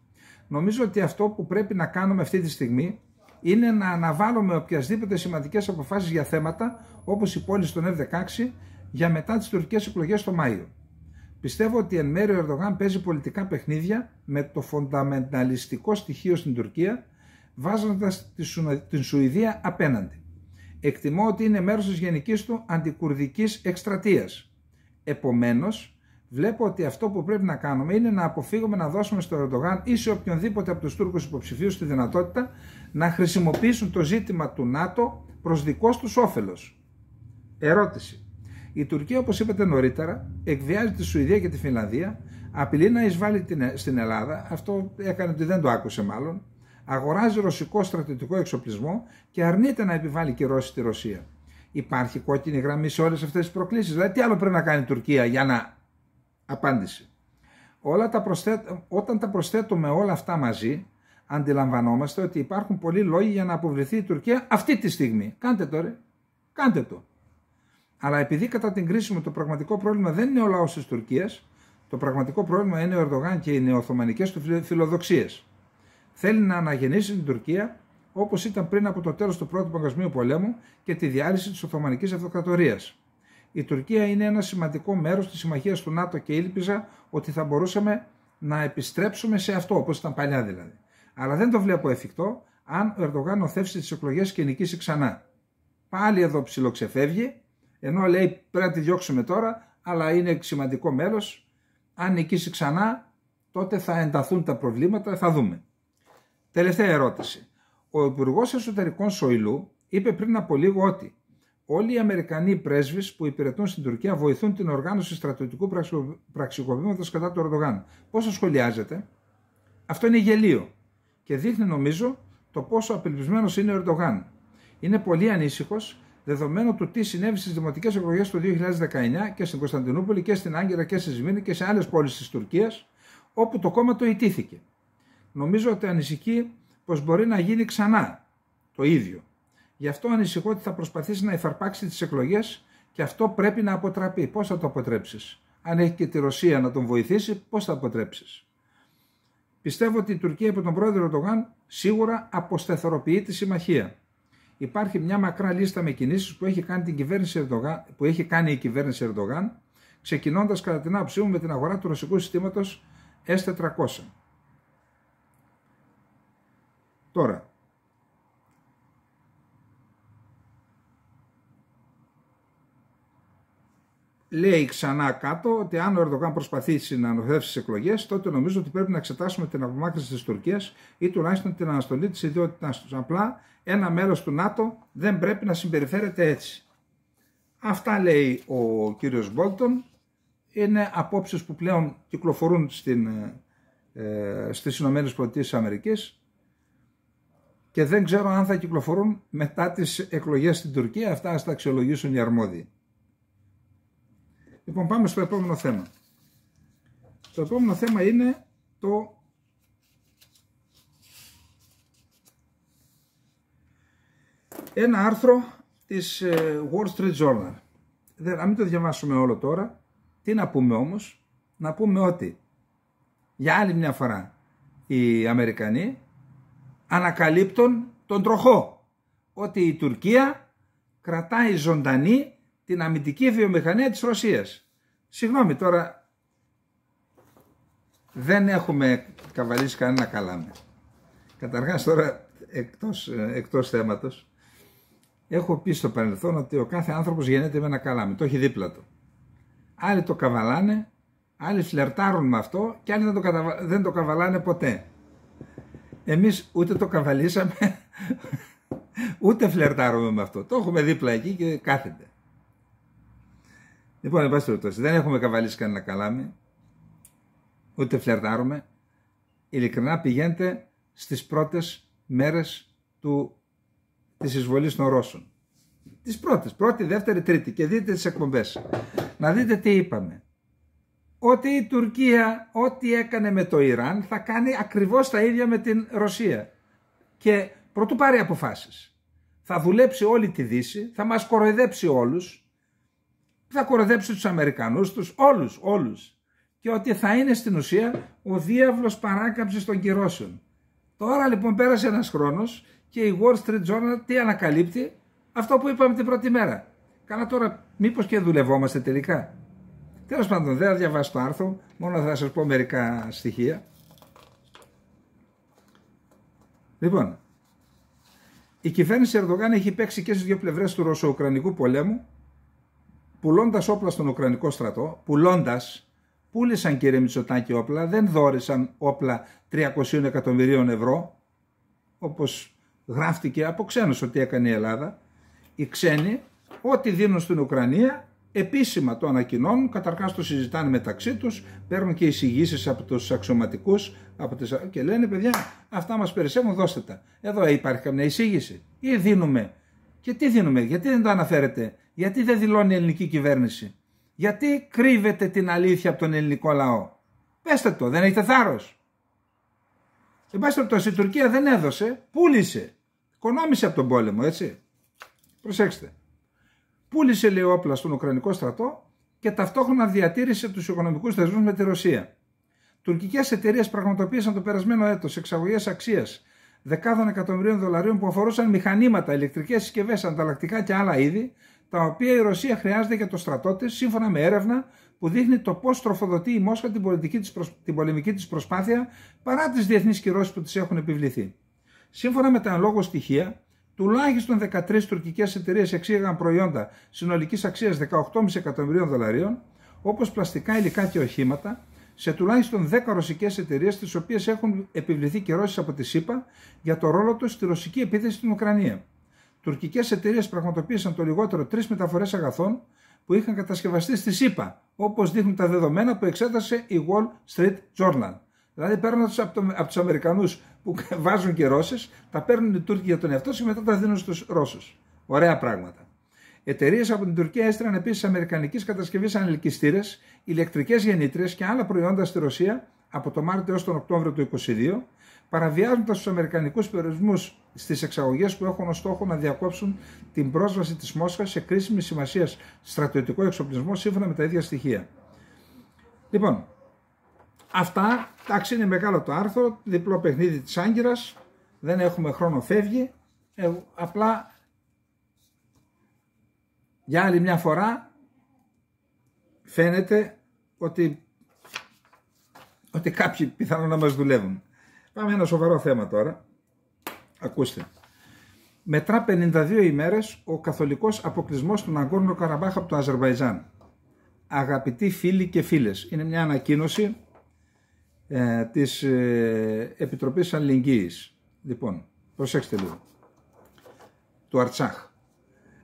Νομίζω ότι αυτό που πρέπει να κάνουμε αυτή τη στιγμή είναι να αναβάλουμε οποιασδήποτε σημαντικές αποφάσεις για θέματα όπως η πώληση των F-16 για μετά τις τουρκικές εκλογές το Μάιο. Πιστεύω ότι εν μέρει ο Ερδογάν παίζει πολιτικά παιχνίδια με το φονταμενταλιστικό στοιχείο στην Τουρκία βάζοντας την Σουηδία απέναντι εκτιμώ ότι είναι μέρος της γενικής του αντικουρδικής εκστρατείας. Επομένως, βλέπω ότι αυτό που πρέπει να κάνουμε είναι να αποφύγουμε να δώσουμε στο Ερντογάν ή σε οποιονδήποτε από τους Τούρκους υποψηφίους τη δυνατότητα να χρησιμοποιήσουν το ζήτημα του ΝΑΤΟ προς δικός τους όφελος. Ερώτηση. Η Τουρκία, όπως είπατε νωρίτερα, εκβιάζει τη Σουηδία και τη Φιλανδία, απειλεί να εισβάλλει στην Ελλάδα, αυτό έκανε ότι δεν το άκουσε μάλλον, αγοράζει ρωσικό στρατιωτικό εξοπλισμό και αρνείται να επιβάλλει κυρώσεις στη Ρωσία. Υπάρχει κόκκινη γραμμή σε όλες αυτές τις προκλήσεις. Δηλαδή, τι άλλο πρέπει να κάνει η Τουρκία για να. Απάντηση. Όλα τα Όταν τα προσθέτουμε όλα αυτά μαζί, αντιλαμβανόμαστε ότι υπάρχουν πολλοί λόγοι για να αποβληθεί η Τουρκία αυτή τη στιγμή. Κάντε το, ρε. Κάντε το. Αλλά επειδή κατά την κρίση μου το πραγματικό πρόβλημα δεν είναι ο λαός της Τουρκίας, το πραγματικό πρόβλημα είναι ο Ερδογάν και οι νεοοθωμανικές του φιλοδοξίες θέλει να αναγεννήσει την Τουρκία όπως ήταν πριν από το τέλος του Πρώτου Παγκοσμίου Πολέμου και τη διάλυση της Οθωμανικής Αυτοκρατορίας. Η Τουρκία είναι ένα σημαντικό μέρος της συμμαχίας του ΝΑΤΟ και ήλπιζα ότι θα μπορούσαμε να επιστρέψουμε σε αυτό όπως ήταν παλιά δηλαδή. Αλλά δεν το βλέπω εφικτό αν ο Ερντογάν οθεύσει τις εκλογές και νικήσει ξανά. Πάλι εδώ ψιλοξεφεύγει, ενώ λέει πρέπει να τη διώξουμε τώρα, αλλά είναι σημαντικό μέλος. Αν νικήσει ξανά, τότε θα ενταθούν τα προβλήματα, θα δούμε. Τελευταία ερώτηση. Ο Υπουργός Εσωτερικών Σοηλού είπε πριν από λίγο ότι όλοι οι Αμερικανοί πρέσβεις που υπηρετούν στην Τουρκία βοηθούν την οργάνωση στρατιωτικού πραξικοπήματος κατά του Ερντογάν. Πώς το σχολιάζετε, Αυτό είναι γελίο και δείχνει νομίζω το πόσο απελπισμένος είναι ο Ερντογάν. Είναι πολύ ανήσυχος δεδομένου του τι συνέβη στις δημοτικές εκλογές του 2019 και στην Κωνσταντινούπολη και στην Άγκυρα και στη Σμύρνη και σε άλλες πόλεις της Τουρκίας, όπου το κόμμα το ιτήθηκε νομίζω ότι ανησυχεί πως μπορεί να γίνει ξανά το ίδιο. Γι' αυτό ανησυχώ ότι θα προσπαθήσει να υφαρπάξει τις εκλογές και αυτό πρέπει να αποτραπεί. Πώς θα το αποτρέψεις. Αν έχει και τη Ρωσία να τον βοηθήσει, πώς θα αποτρέψεις. Πιστεύω ότι η Τουρκία από τον πρόεδρο Ερντογάν σίγουρα αποστεθεροποιεί τη συμμαχία. Υπάρχει μια μακρά λίστα με κινήσεις που έχει κάνει, που έχει κάνει η κυβέρνηση Ερντογάν, ξεκινώντας κατά την άποψή μου με την αγορά του ρωσικού συστήματος S400 λέει ξανά κάτω ότι αν ο Ερντογάν προσπαθήσει να ανοθεύσει τις εκλογές, τότε νομίζω ότι πρέπει να εξετάσουμε την απομάκρυνση της Τουρκίας ή τουλάχιστον την αναστολή της ιδιότητάς τους. Απλά ένα μέρος του ΝΑΤΟ δεν πρέπει να συμπεριφέρεται έτσι. Αυτά λέει ο κύριος Μπόλτον. Είναι απόψεις που πλέον κυκλοφορούν στην, ε, ε στις και δεν ξέρω αν θα κυκλοφορούν μετά τις εκλογές στην Τουρκία. Αυτά ας τα αξιολογήσουν οι αρμόδιοι. Λοιπόν πάμε στο επόμενο θέμα. Το επόμενο θέμα είναι το ένα άρθρο της ε, Wall Street Journal. Δεν, να μην το διαβάσουμε όλο τώρα. Τι να πούμε όμως. Να πούμε ότι για άλλη μια φορά οι Αμερικανοί ανακαλύπτουν τον τροχό ότι η Τουρκία κρατάει ζωντανή την αμυντική βιομηχανία της Ρωσίας. Συγγνώμη τώρα δεν έχουμε καβαλήσει κανένα καλάμι. Καταρχάς τώρα εκτός, ε, εκτός θέματος έχω πει στο παρελθόν ότι ο κάθε άνθρωπος γεννιέται με ένα καλάμι, το έχει δίπλα του. Άλλοι το καβαλάνε, άλλοι φλερτάρουν με αυτό και άλλοι το, δεν το καβαλάνε ποτέ εμείς ούτε το καβαλήσαμε, ούτε φλερτάρουμε με αυτό. Το έχουμε δίπλα εκεί και κάθεται. Λοιπόν, εν πάση περιπτώσει, δεν έχουμε καβαλήσει κανένα καλάμι, ούτε φλερτάρουμε. Ειλικρινά πηγαίνετε στις πρώτες μέρες του, της εισβολής των Ρώσων. Τις πρώτες, πρώτη, δεύτερη, τρίτη και δείτε τις εκπομπές. Να δείτε τι είπαμε ότι η Τουρκία ό,τι έκανε με το Ιράν θα κάνει ακριβώς τα ίδια με την Ρωσία. Και πρωτού πάρει αποφάσεις. Θα δουλέψει όλη τη Δύση, θα μας κοροϊδέψει όλους, θα κοροϊδέψει τους Αμερικανούς τους, όλους, όλους. Και ότι θα είναι στην ουσία ο διάβλος παράκαμψης των κυρώσεων. Τώρα λοιπόν πέρασε ένας χρόνος και η Wall Street Journal τι ανακαλύπτει, αυτό που είπαμε την πρώτη μέρα. Καλά τώρα μήπως και δουλευόμαστε τελικά. Τέλος πάντων, δεν θα διαβάσω το άρθρο, μόνο θα σας πω μερικά στοιχεία. Λοιπόν, η κυβέρνηση Ερντογάν έχει παίξει και στις δύο πλευρές του Ρωσο-Ουκρανικού πολέμου, πουλώντας όπλα στον Ουκρανικό στρατό, πουλώντας, πούλησαν κύριε Μητσοτάκη όπλα, δεν δόρισαν όπλα 300 εκατομμυρίων ευρώ, όπως γράφτηκε από ξένους ότι έκανε η Ελλάδα. Οι ξένοι ό,τι δίνουν στην Ουκρανία επίσημα το ανακοινώνουν, καταρχάς το συζητάνε μεταξύ τους, παίρνουν και εισηγήσεις από τους αξιωματικούς από τις... και λένε παιδιά αυτά μας περισσεύουν δώστε τα. Εδώ υπάρχει καμιά εισήγηση ή δίνουμε. Και τι δίνουμε, γιατί δεν το αναφέρετε, γιατί δεν δηλώνει η ελληνική κυβέρνηση, γιατί κρύβεται την αλήθεια από τον ελληνικό λαό. Πέστε το, δεν έχετε θάρρος. Εν πάση η Τουρκία δεν έδωσε, πούλησε, οικονόμησε από τον πόλεμο, έτσι. Προσέξτε. Πούλησε λέει στον Ουκρανικό στρατό και ταυτόχρονα διατήρησε τους οικονομικούς θεσμούς με τη Ρωσία. Τουρκικές εταιρείες πραγματοποίησαν το περασμένο έτος εξαγωγές αξίας δεκάδων εκατομμυρίων δολαρίων που αφορούσαν μηχανήματα, ηλεκτρικές συσκευές, ανταλλακτικά και άλλα είδη, τα οποία η Ρωσία χρειάζεται για το στρατό της, σύμφωνα με έρευνα που δείχνει το πώς τροφοδοτεί η Μόσχα την, της την πολεμική της προσπάθεια παρά τις διεθνείς κυρώσεις που τη έχουν επιβληθεί. Σύμφωνα με τα λόγω στοιχεία, τουλάχιστον 13 τουρκικές εταιρείες εξήγαγαν προϊόντα συνολικής αξίας 18,5 εκατομμυρίων δολαρίων, όπως πλαστικά υλικά και οχήματα, σε τουλάχιστον 10 ρωσικές εταιρείες, τις οποίες έχουν επιβληθεί κυρώσει από τη ΣΥΠΑ για το ρόλο τους στη ρωσική επίθεση στην Ουκρανία. Τουρκικές εταιρείες πραγματοποίησαν το λιγότερο τρεις μεταφορές αγαθών που είχαν κατασκευαστεί στη ΣΥΠΑ, όπως δείχνουν τα δεδομένα που εξέτασε η Wall Street Journal. Δηλαδή παίρνουν από, το, από τους Αμερικανούς που *laughs* βάζουν και Ρώσες, τα παίρνουν οι Τούρκοι για τον εαυτό και μετά τα δίνουν στους Ρώσους. Ωραία πράγματα. Εταιρείες από την Τουρκία έστειλαν επίσης Αμερικανικής κατασκευής ανελκυστήρες, ηλεκτρικές γεννήτρε και άλλα προϊόντα στη Ρωσία από το Μάρτιο έως τον Οκτώβριο του 2022, παραβιάζοντας τους Αμερικανικούς περιορισμούς στις εξαγωγές που έχουν ως στόχο να διακόψουν την πρόσβαση της Μόσχας σε κρίσιμη σημασία στρατιωτικό εξοπλισμό σύμφωνα με τα ίδια στοιχεία. Λοιπόν, Αυτά, εντάξει είναι μεγάλο το άρθρο, διπλό παιχνίδι της Άγκυρας, δεν έχουμε χρόνο φεύγει, ε, απλά για άλλη μια φορά φαίνεται ότι, ότι κάποιοι πιθανόν να μας δουλεύουν. Πάμε ένα σοβαρό θέμα τώρα. Ακούστε. Μετρά 52 ημέρες ο καθολικός αποκλεισμός του Ναγκόρνο Καραμπάχ από το Αζερβαϊζάν. Αγαπητοί φίλοι και φίλες, είναι μια ανακοίνωση ε, της ε, Επιτροπής Αλληλεγγύης. Λοιπόν, προσέξτε λίγο. Του Αρτσάχ.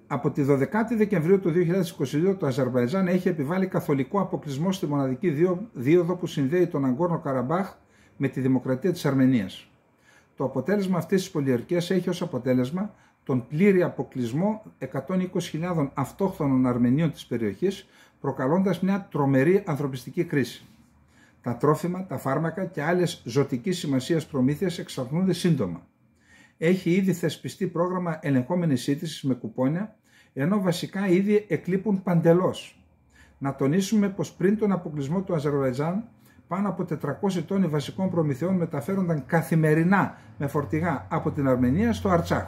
Από τη 12η Δεκεμβρίου του 2022 το Αζερβαϊτζάν έχει επιβάλει καθολικό αποκλεισμό στη μοναδική δίωδο που συνδέει τον Αγκόρνο Καραμπάχ με τη Δημοκρατία της Αρμενίας. Το αποτέλεσμα αυτής της πολιορκίας έχει ως αποτέλεσμα τον πλήρη αποκλεισμό 120.000 αυτόχθονων Αρμενίων της περιοχής, προκαλώντας μια τρομερή ανθρωπιστική κρίση. Τα τρόφιμα, τα φάρμακα και άλλες ζωτικής σημασίας προμήθειας εξαρτούνται σύντομα. Έχει ήδη θεσπιστεί πρόγραμμα ελεγχόμενης σύντησης με κουπόνια, ενώ βασικά ήδη εκλείπουν παντελώς. Να τονίσουμε πως πριν τον αποκλεισμό του Αζερβαϊτζάν, πάνω από 400 τόνοι βασικών προμηθειών μεταφέρονταν καθημερινά με φορτηγά από την Αρμενία στο Αρτσάχ.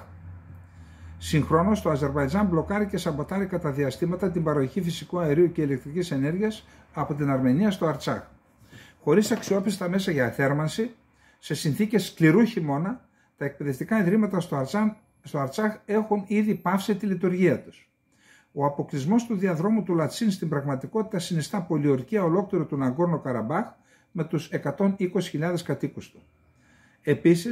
Συγχρόνως, το Αζερβαϊτζάν μπλοκάρει και σαμποτάρει κατά διαστήματα την παροχή φυσικού αερίου και ηλεκτρικής ενέργειας από την Αρμενία στο Αρτσάχ. Χωρίς αξιόπιστα μέσα για θέρμανση, σε συνθήκες σκληρού χειμώνα, τα εκπαιδευτικά ιδρύματα στο, στο Αρτσάχ έχουν ήδη πάυσει τη λειτουργία τους. Ο αποκλεισμός του διαδρόμου του Λατσίν στην πραγματικότητα συνιστά πολιορκία ολόκληρο του Ναγκόρνο Καραμπάχ με τους 120.000 κατοίκους του. Επίσης,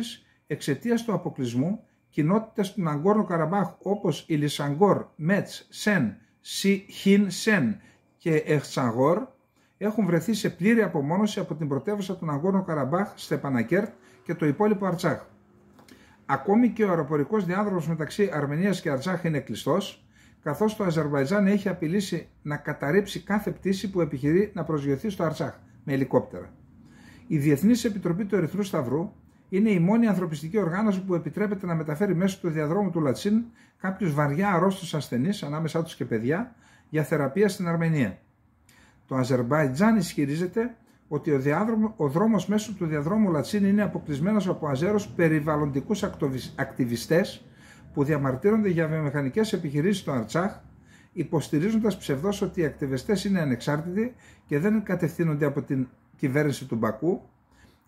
εξαιτίας του αποκλεισμού, κοινότητες του Ναγκόρνο Καραμπάχ όπως η Λισαγκόρ, Μέτ, Σεν, Σι, Χιν, Σεν και Εχτσαγόρ έχουν βρεθεί σε πλήρη απομόνωση από την πρωτεύουσα του Αγώνων Καραμπάχ, Στεπανακέρτ και το υπόλοιπο Αρτσάχ. Ακόμη και ο αεροπορικός διάδρομος μεταξύ Αρμενίας και Αρτσάχ είναι κλειστός, καθώς το Αζερβαϊτζάν έχει απειλήσει να καταρρύψει κάθε πτήση που επιχειρεί να προσγειωθεί στο Αρτσάχ με ελικόπτερα. Η Διεθνής Επιτροπή του Ερυθρού Σταυρού είναι η μόνη ανθρωπιστική οργάνωση που επιτρέπεται να μεταφέρει μέσω του διαδρόμου του Λατσίν κάποιους βαριά αρρώστους ασθενείς, ανάμεσά τους και παιδιά, για θεραπεία στην Αρμενία. Το Αζερμπαϊτζάν ισχυρίζεται ότι ο, διάδρομο, ο δρόμος μέσω του διαδρόμου Λατσίν είναι αποκλεισμένος από αζέρους περιβαλλοντικούς ακτιβιστές που διαμαρτύρονται για βιομηχανικές επιχειρήσεις στο Αρτσάχ υποστηρίζοντας ψευδώς ότι οι ακτιβιστές είναι ανεξάρτητοι και δεν κατευθύνονται από την κυβέρνηση του Μπακού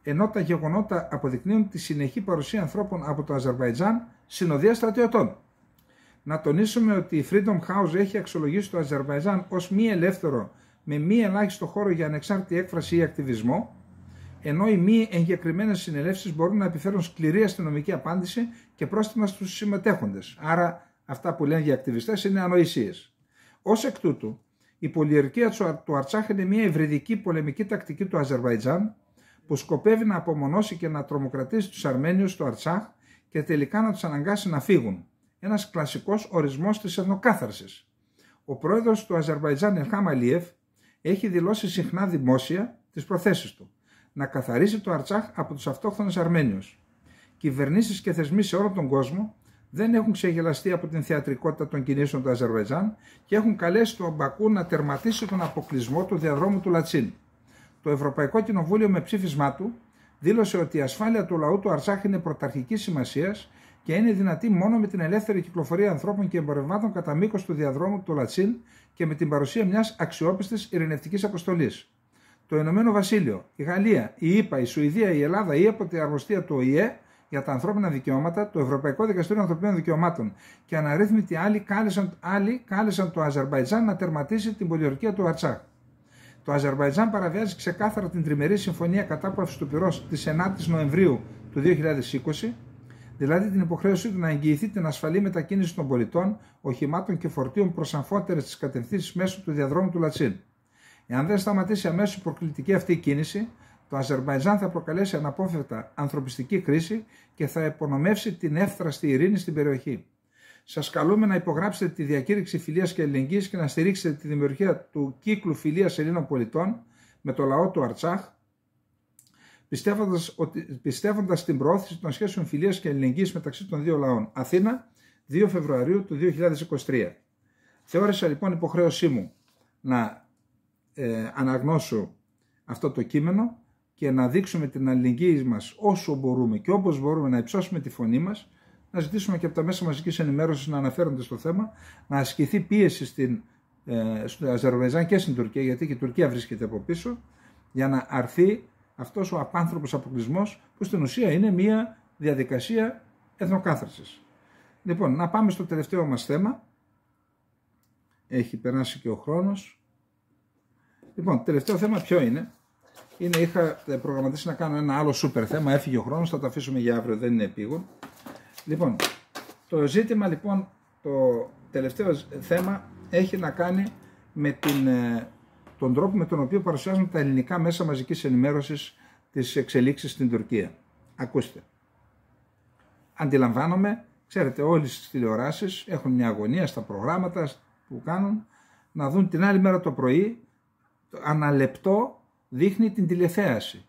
ενώ τα γεγονότα αποδεικνύουν τη συνεχή παρουσία ανθρώπων από το Αζερβαϊτζάν συνοδεία στρατιωτών. Να τονίσουμε ότι η Freedom House έχει αξιολογήσει το Αζερβαϊτζάν ως μη ελεύθερο με μη ελάχιστο χώρο για ανεξάρτητη έκφραση ή ακτιβισμό, ενώ οι μη εγκεκριμένες συνελεύσεις μπορούν να επιφέρουν σκληρή αστυνομική απάντηση και πρόστιμα στους συμμετέχοντες. Άρα, αυτά που λένε οι ακτιβιστές είναι ανοησίες. Ως εκ τούτου, η πολυερκία του Αρτσάχ είναι μια ευρυδική πολεμική τακτική του Αζερβαϊτζάν που σκοπεύει να απομονώσει και να τρομοκρατήσει τους Αρμένιους στο Αρτσάχ και τελικά να τους αναγκάσει να φύγουν. Ένας κλασικός ορισμός της εθνοκάθαρσης. Ο πρόεδρος του Αζερβαϊτζάν Ελχάμ Αλίεφ έχει δηλώσει συχνά δημόσια τις προθέσεις του να καθαρίσει το Αρτσάχ από τους αυτόχθονες Αρμένιους. Κυβερνήσεις και θεσμοί σε όλο τον κόσμο δεν έχουν ξεγελαστεί από την θεατρικότητα των κινήσεων του Αζερβαϊτζάν και έχουν καλέσει τον Μπακού να τερματίσει τον αποκλεισμό του διαδρόμου του Λατσίν. Το Ευρωπαϊκό Κοινοβούλιο με ψήφισμά του δήλωσε ότι η ασφάλεια του λαού του Αρτσάχ είναι πρωταρχικής σημασίας και είναι δυνατή μόνο με την ελεύθερη κυκλοφορία ανθρώπων και εμπορευμάτων κατά μήκος του διαδρόμου του Λατσίν και με την παρουσία μιας αξιόπιστης ειρηνευτικής αποστολής. Το Ηνωμένο Βασίλειο, η Γαλλία, η ΕΠΑ, η Σουηδία, η Ελλάδα ή από αρμοστία του ΟΗΕ για τα ανθρώπινα δικαιώματα, το Ευρωπαϊκό Δικαστήριο Ανθρωπίνων Δικαιωμάτων και αναρρύθμιτοι άλλοι κάλεσαν, άλλοι κάλεσαν το Αζερβαϊτζάν να τερματίσει την πολιορκία του Αρτσάχ. Το Αζερβαϊτζάν παραβιάζει ξεκάθαρα την τριμερή συμφωνία κατάπαυση του πυρός της 9η Νοεμβρίου του 2020 δηλαδή την υποχρέωσή του να εγγυηθεί την ασφαλή μετακίνηση των πολιτών, οχημάτων και φορτίων προς αμφότερες τις κατευθύνσεις μέσω του διαδρόμου του Λατσίν. Εάν δεν σταματήσει αμέσως η προκλητική αυτή κίνηση, το Αζερβαϊτζάν θα προκαλέσει αναπόφευκτα ανθρωπιστική κρίση και θα υπονομεύσει την εύθραστη ειρήνη στην περιοχή. Σας καλούμε να υπογράψετε τη διακήρυξη φιλίας και ελληνικής και να στηρίξετε τη δημιουργία του κύκλου φιλίας Ελλήνων πολιτών με το λαό του Αρτσάχ, πιστεύοντας, ότι, την προώθηση των σχέσεων φιλίας και ελληνική μεταξύ των δύο λαών. Αθήνα, 2 Φεβρουαρίου του 2023. Θεώρησα λοιπόν υποχρέωσή μου να ε, αναγνώσω αυτό το κείμενο και να δείξουμε την αλληλεγγύη μας όσο μπορούμε και όπως μπορούμε να υψώσουμε τη φωνή μας, να ζητήσουμε και από τα μέσα μαζικής ενημέρωσης να αναφέρονται στο θέμα, να ασκηθεί πίεση στην, ε, στο Αζερβαϊζάν και στην Τουρκία, γιατί και η Τουρκία βρίσκεται από πίσω, για να αρθεί αυτός ο απάνθρωπος αποκλεισμός που στην ουσία είναι μια διαδικασία εθνοκάθαρσης. Λοιπόν, να πάμε στο τελευταίο μας θέμα. Έχει περάσει και ο χρόνος. Λοιπόν, τελευταίο θέμα ποιο είναι. Είναι, είχα προγραμματίσει να κάνω ένα άλλο σούπερ θέμα, έφυγε ο χρόνος, θα το αφήσουμε για αύριο, δεν είναι επίγον. Λοιπόν, το ζήτημα λοιπόν, το τελευταίο θέμα έχει να κάνει με την ε, τον τρόπο με τον οποίο παρουσιάζουν τα ελληνικά μέσα μαζικής ενημέρωσης τις εξελίξεις στην Τουρκία. Ακούστε. Αντιλαμβάνομαι, ξέρετε όλες τις τηλεοράσεις έχουν μια αγωνία στα προγράμματα που κάνουν να δουν την άλλη μέρα το πρωί αναλεπτό δείχνει την τηλεθέαση.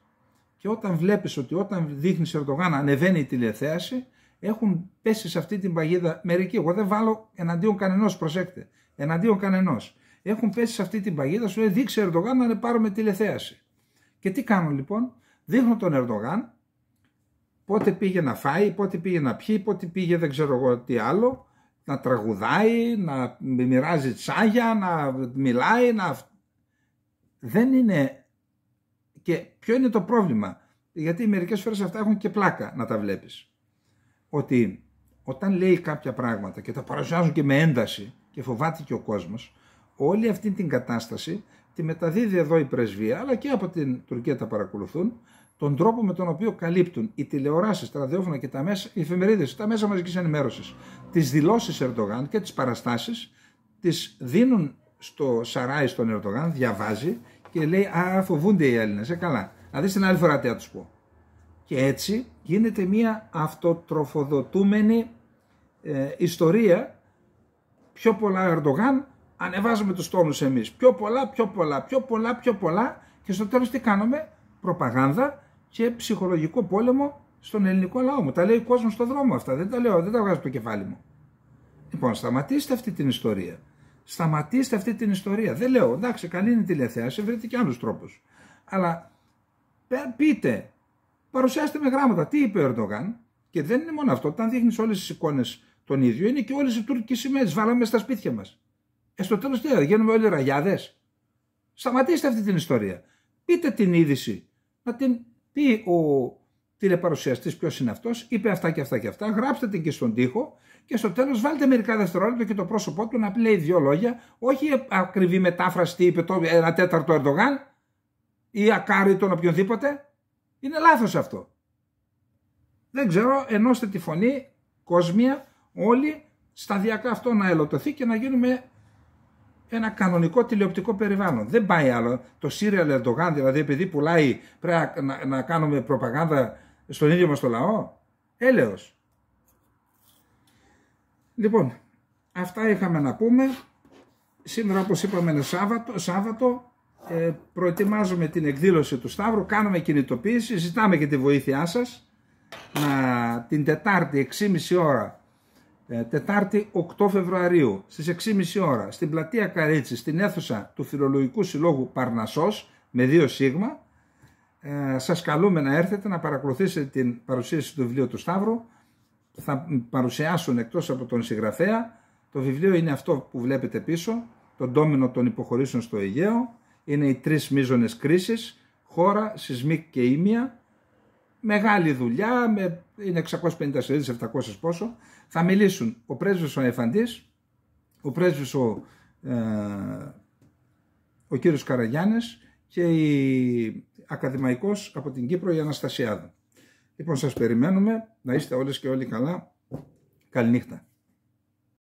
Και όταν βλέπεις ότι όταν δείχνεις Ερντογάν ανεβαίνει η τηλεθέαση, έχουν πέσει σε αυτή την παγίδα μερικοί. Εγώ δεν βάλω εναντίον κανενός, προσέξτε, εναντίον κανενός έχουν πέσει σε αυτή την παγίδα. Σου λέει δείξε Ερντογάν να πάρουμε τηλεθέαση. Και τι κάνουν λοιπόν, δείχνω τον Ερντογάν πότε πήγε να φάει, πότε πήγε να πιει, πότε πήγε δεν ξέρω εγώ τι άλλο, να τραγουδάει, να μοιράζει τσάγια, να μιλάει, να... Δεν είναι... Και ποιο είναι το πρόβλημα, γιατί μερικές φορές αυτά έχουν και πλάκα να τα βλέπεις. Ότι όταν λέει κάποια πράγματα και τα παρουσιάζουν και με ένταση και φοβάται και ο κόσμος, όλη αυτή την κατάσταση τη μεταδίδει εδώ η πρεσβεία αλλά και από την Τουρκία τα παρακολουθούν τον τρόπο με τον οποίο καλύπτουν οι τηλεοράσεις, τα ραδιόφωνα και τα μέσα, οι εφημερίδες, τα μέσα μαζικής ενημέρωσης, τις δηλώσεις Ερντογάν και τις παραστάσεις, τις δίνουν στο Σαράι στον Ερντογάν, διαβάζει και λέει Α, φοβούνται οι Έλληνες. Ε, καλά. Να δεις την άλλη φορά τι θα τους πω. Και έτσι γίνεται μια αυτοτροφοδοτούμενη ε, ιστορία πιο πολλά Ερντογάν ανεβάζουμε τους τόνους εμείς. Πιο πολλά, πιο πολλά, πιο πολλά, πιο πολλά και στο τέλος τι κάνουμε, προπαγάνδα και ψυχολογικό πόλεμο στον ελληνικό λαό μου. Τα λέει ο κόσμος στον δρόμο αυτά, δεν τα λέω, δεν τα βγάζω από το κεφάλι μου. Λοιπόν, σταματήστε αυτή την ιστορία. Σταματήστε αυτή την ιστορία. Δεν λέω, εντάξει, καλή είναι η τηλεθέαση, βρείτε και άλλους τρόπους. Αλλά πείτε, παρουσιάστε με γράμματα τι είπε ο Ερντογάν. Και δεν είναι μόνο αυτό, όταν δείχνεις όλες τις εικόνες τον ίδιο, είναι και όλες οι τουρκικές σημαίες, Βάλαμε στα σπίτια μας. Ε, στο τέλος τι θα γίνουμε όλοι ραγιάδες. Σταματήστε αυτή την ιστορία. Πείτε την είδηση. Να την πει ο τηλεπαρουσιαστής ποιος είναι αυτός, είπε αυτά και αυτά και αυτά. Γράψτε την και στον τοίχο και στο τέλος βάλτε μερικά δευτερόλεπτα και το πρόσωπό του να πει δύο λόγια. Όχι ακριβή μετάφραση τι είπε το ένα τέταρτο Ερντογάν ή ακάρι τον οποιονδήποτε. Είναι λάθος αυτό. Δεν ξέρω, ενώστε τη φωνή, κόσμια, όλοι σταδιακά αυτό να ελωτωθεί και να γίνουμε ένα κανονικό τηλεοπτικό περιβάλλον. Δεν πάει άλλο. Το Σύριαλ Ερντογάν, δηλαδή επειδή πουλάει πρέπει να, κάνουμε προπαγάνδα στον ίδιο μας το λαό. Έλεος. Λοιπόν, αυτά είχαμε να πούμε. Σήμερα όπως είπαμε είναι Σάββατο, Σάββατο ε, προετοιμάζουμε την εκδήλωση του Σταύρου, κάνουμε κινητοποίηση, ζητάμε και τη βοήθειά σας. Να, την Τετάρτη 6.30 ώρα ε, Τετάρτη 8 Φεβρουαρίου στις 6.30 ώρα στην πλατεία Καρίτσι στην αίθουσα του Φιλολογικού Συλλόγου Παρνασσός με δύο σίγμα ε, σας καλούμε να έρθετε να παρακολουθήσετε την παρουσίαση του βιβλίου του Σταύρου θα παρουσιάσουν εκτός από τον συγγραφέα το βιβλίο είναι αυτό που βλέπετε πίσω το ντόμινο των υποχωρήσεων στο Αιγαίο είναι οι τρεις μείζονες κρίσεις χώρα, σεισμική και ήμια μεγάλη δουλειά, με, είναι 650 700 πόσο, θα μιλήσουν ο πρέσβης ο Εφαντής, ο πρέσβης ο, ε, ο κύριος Καραγιάννης και η ακαδημαϊκός από την Κύπρο η Αναστασιάδου. Λοιπόν, σας περιμένουμε, να είστε όλες και όλοι καλά. Καληνύχτα.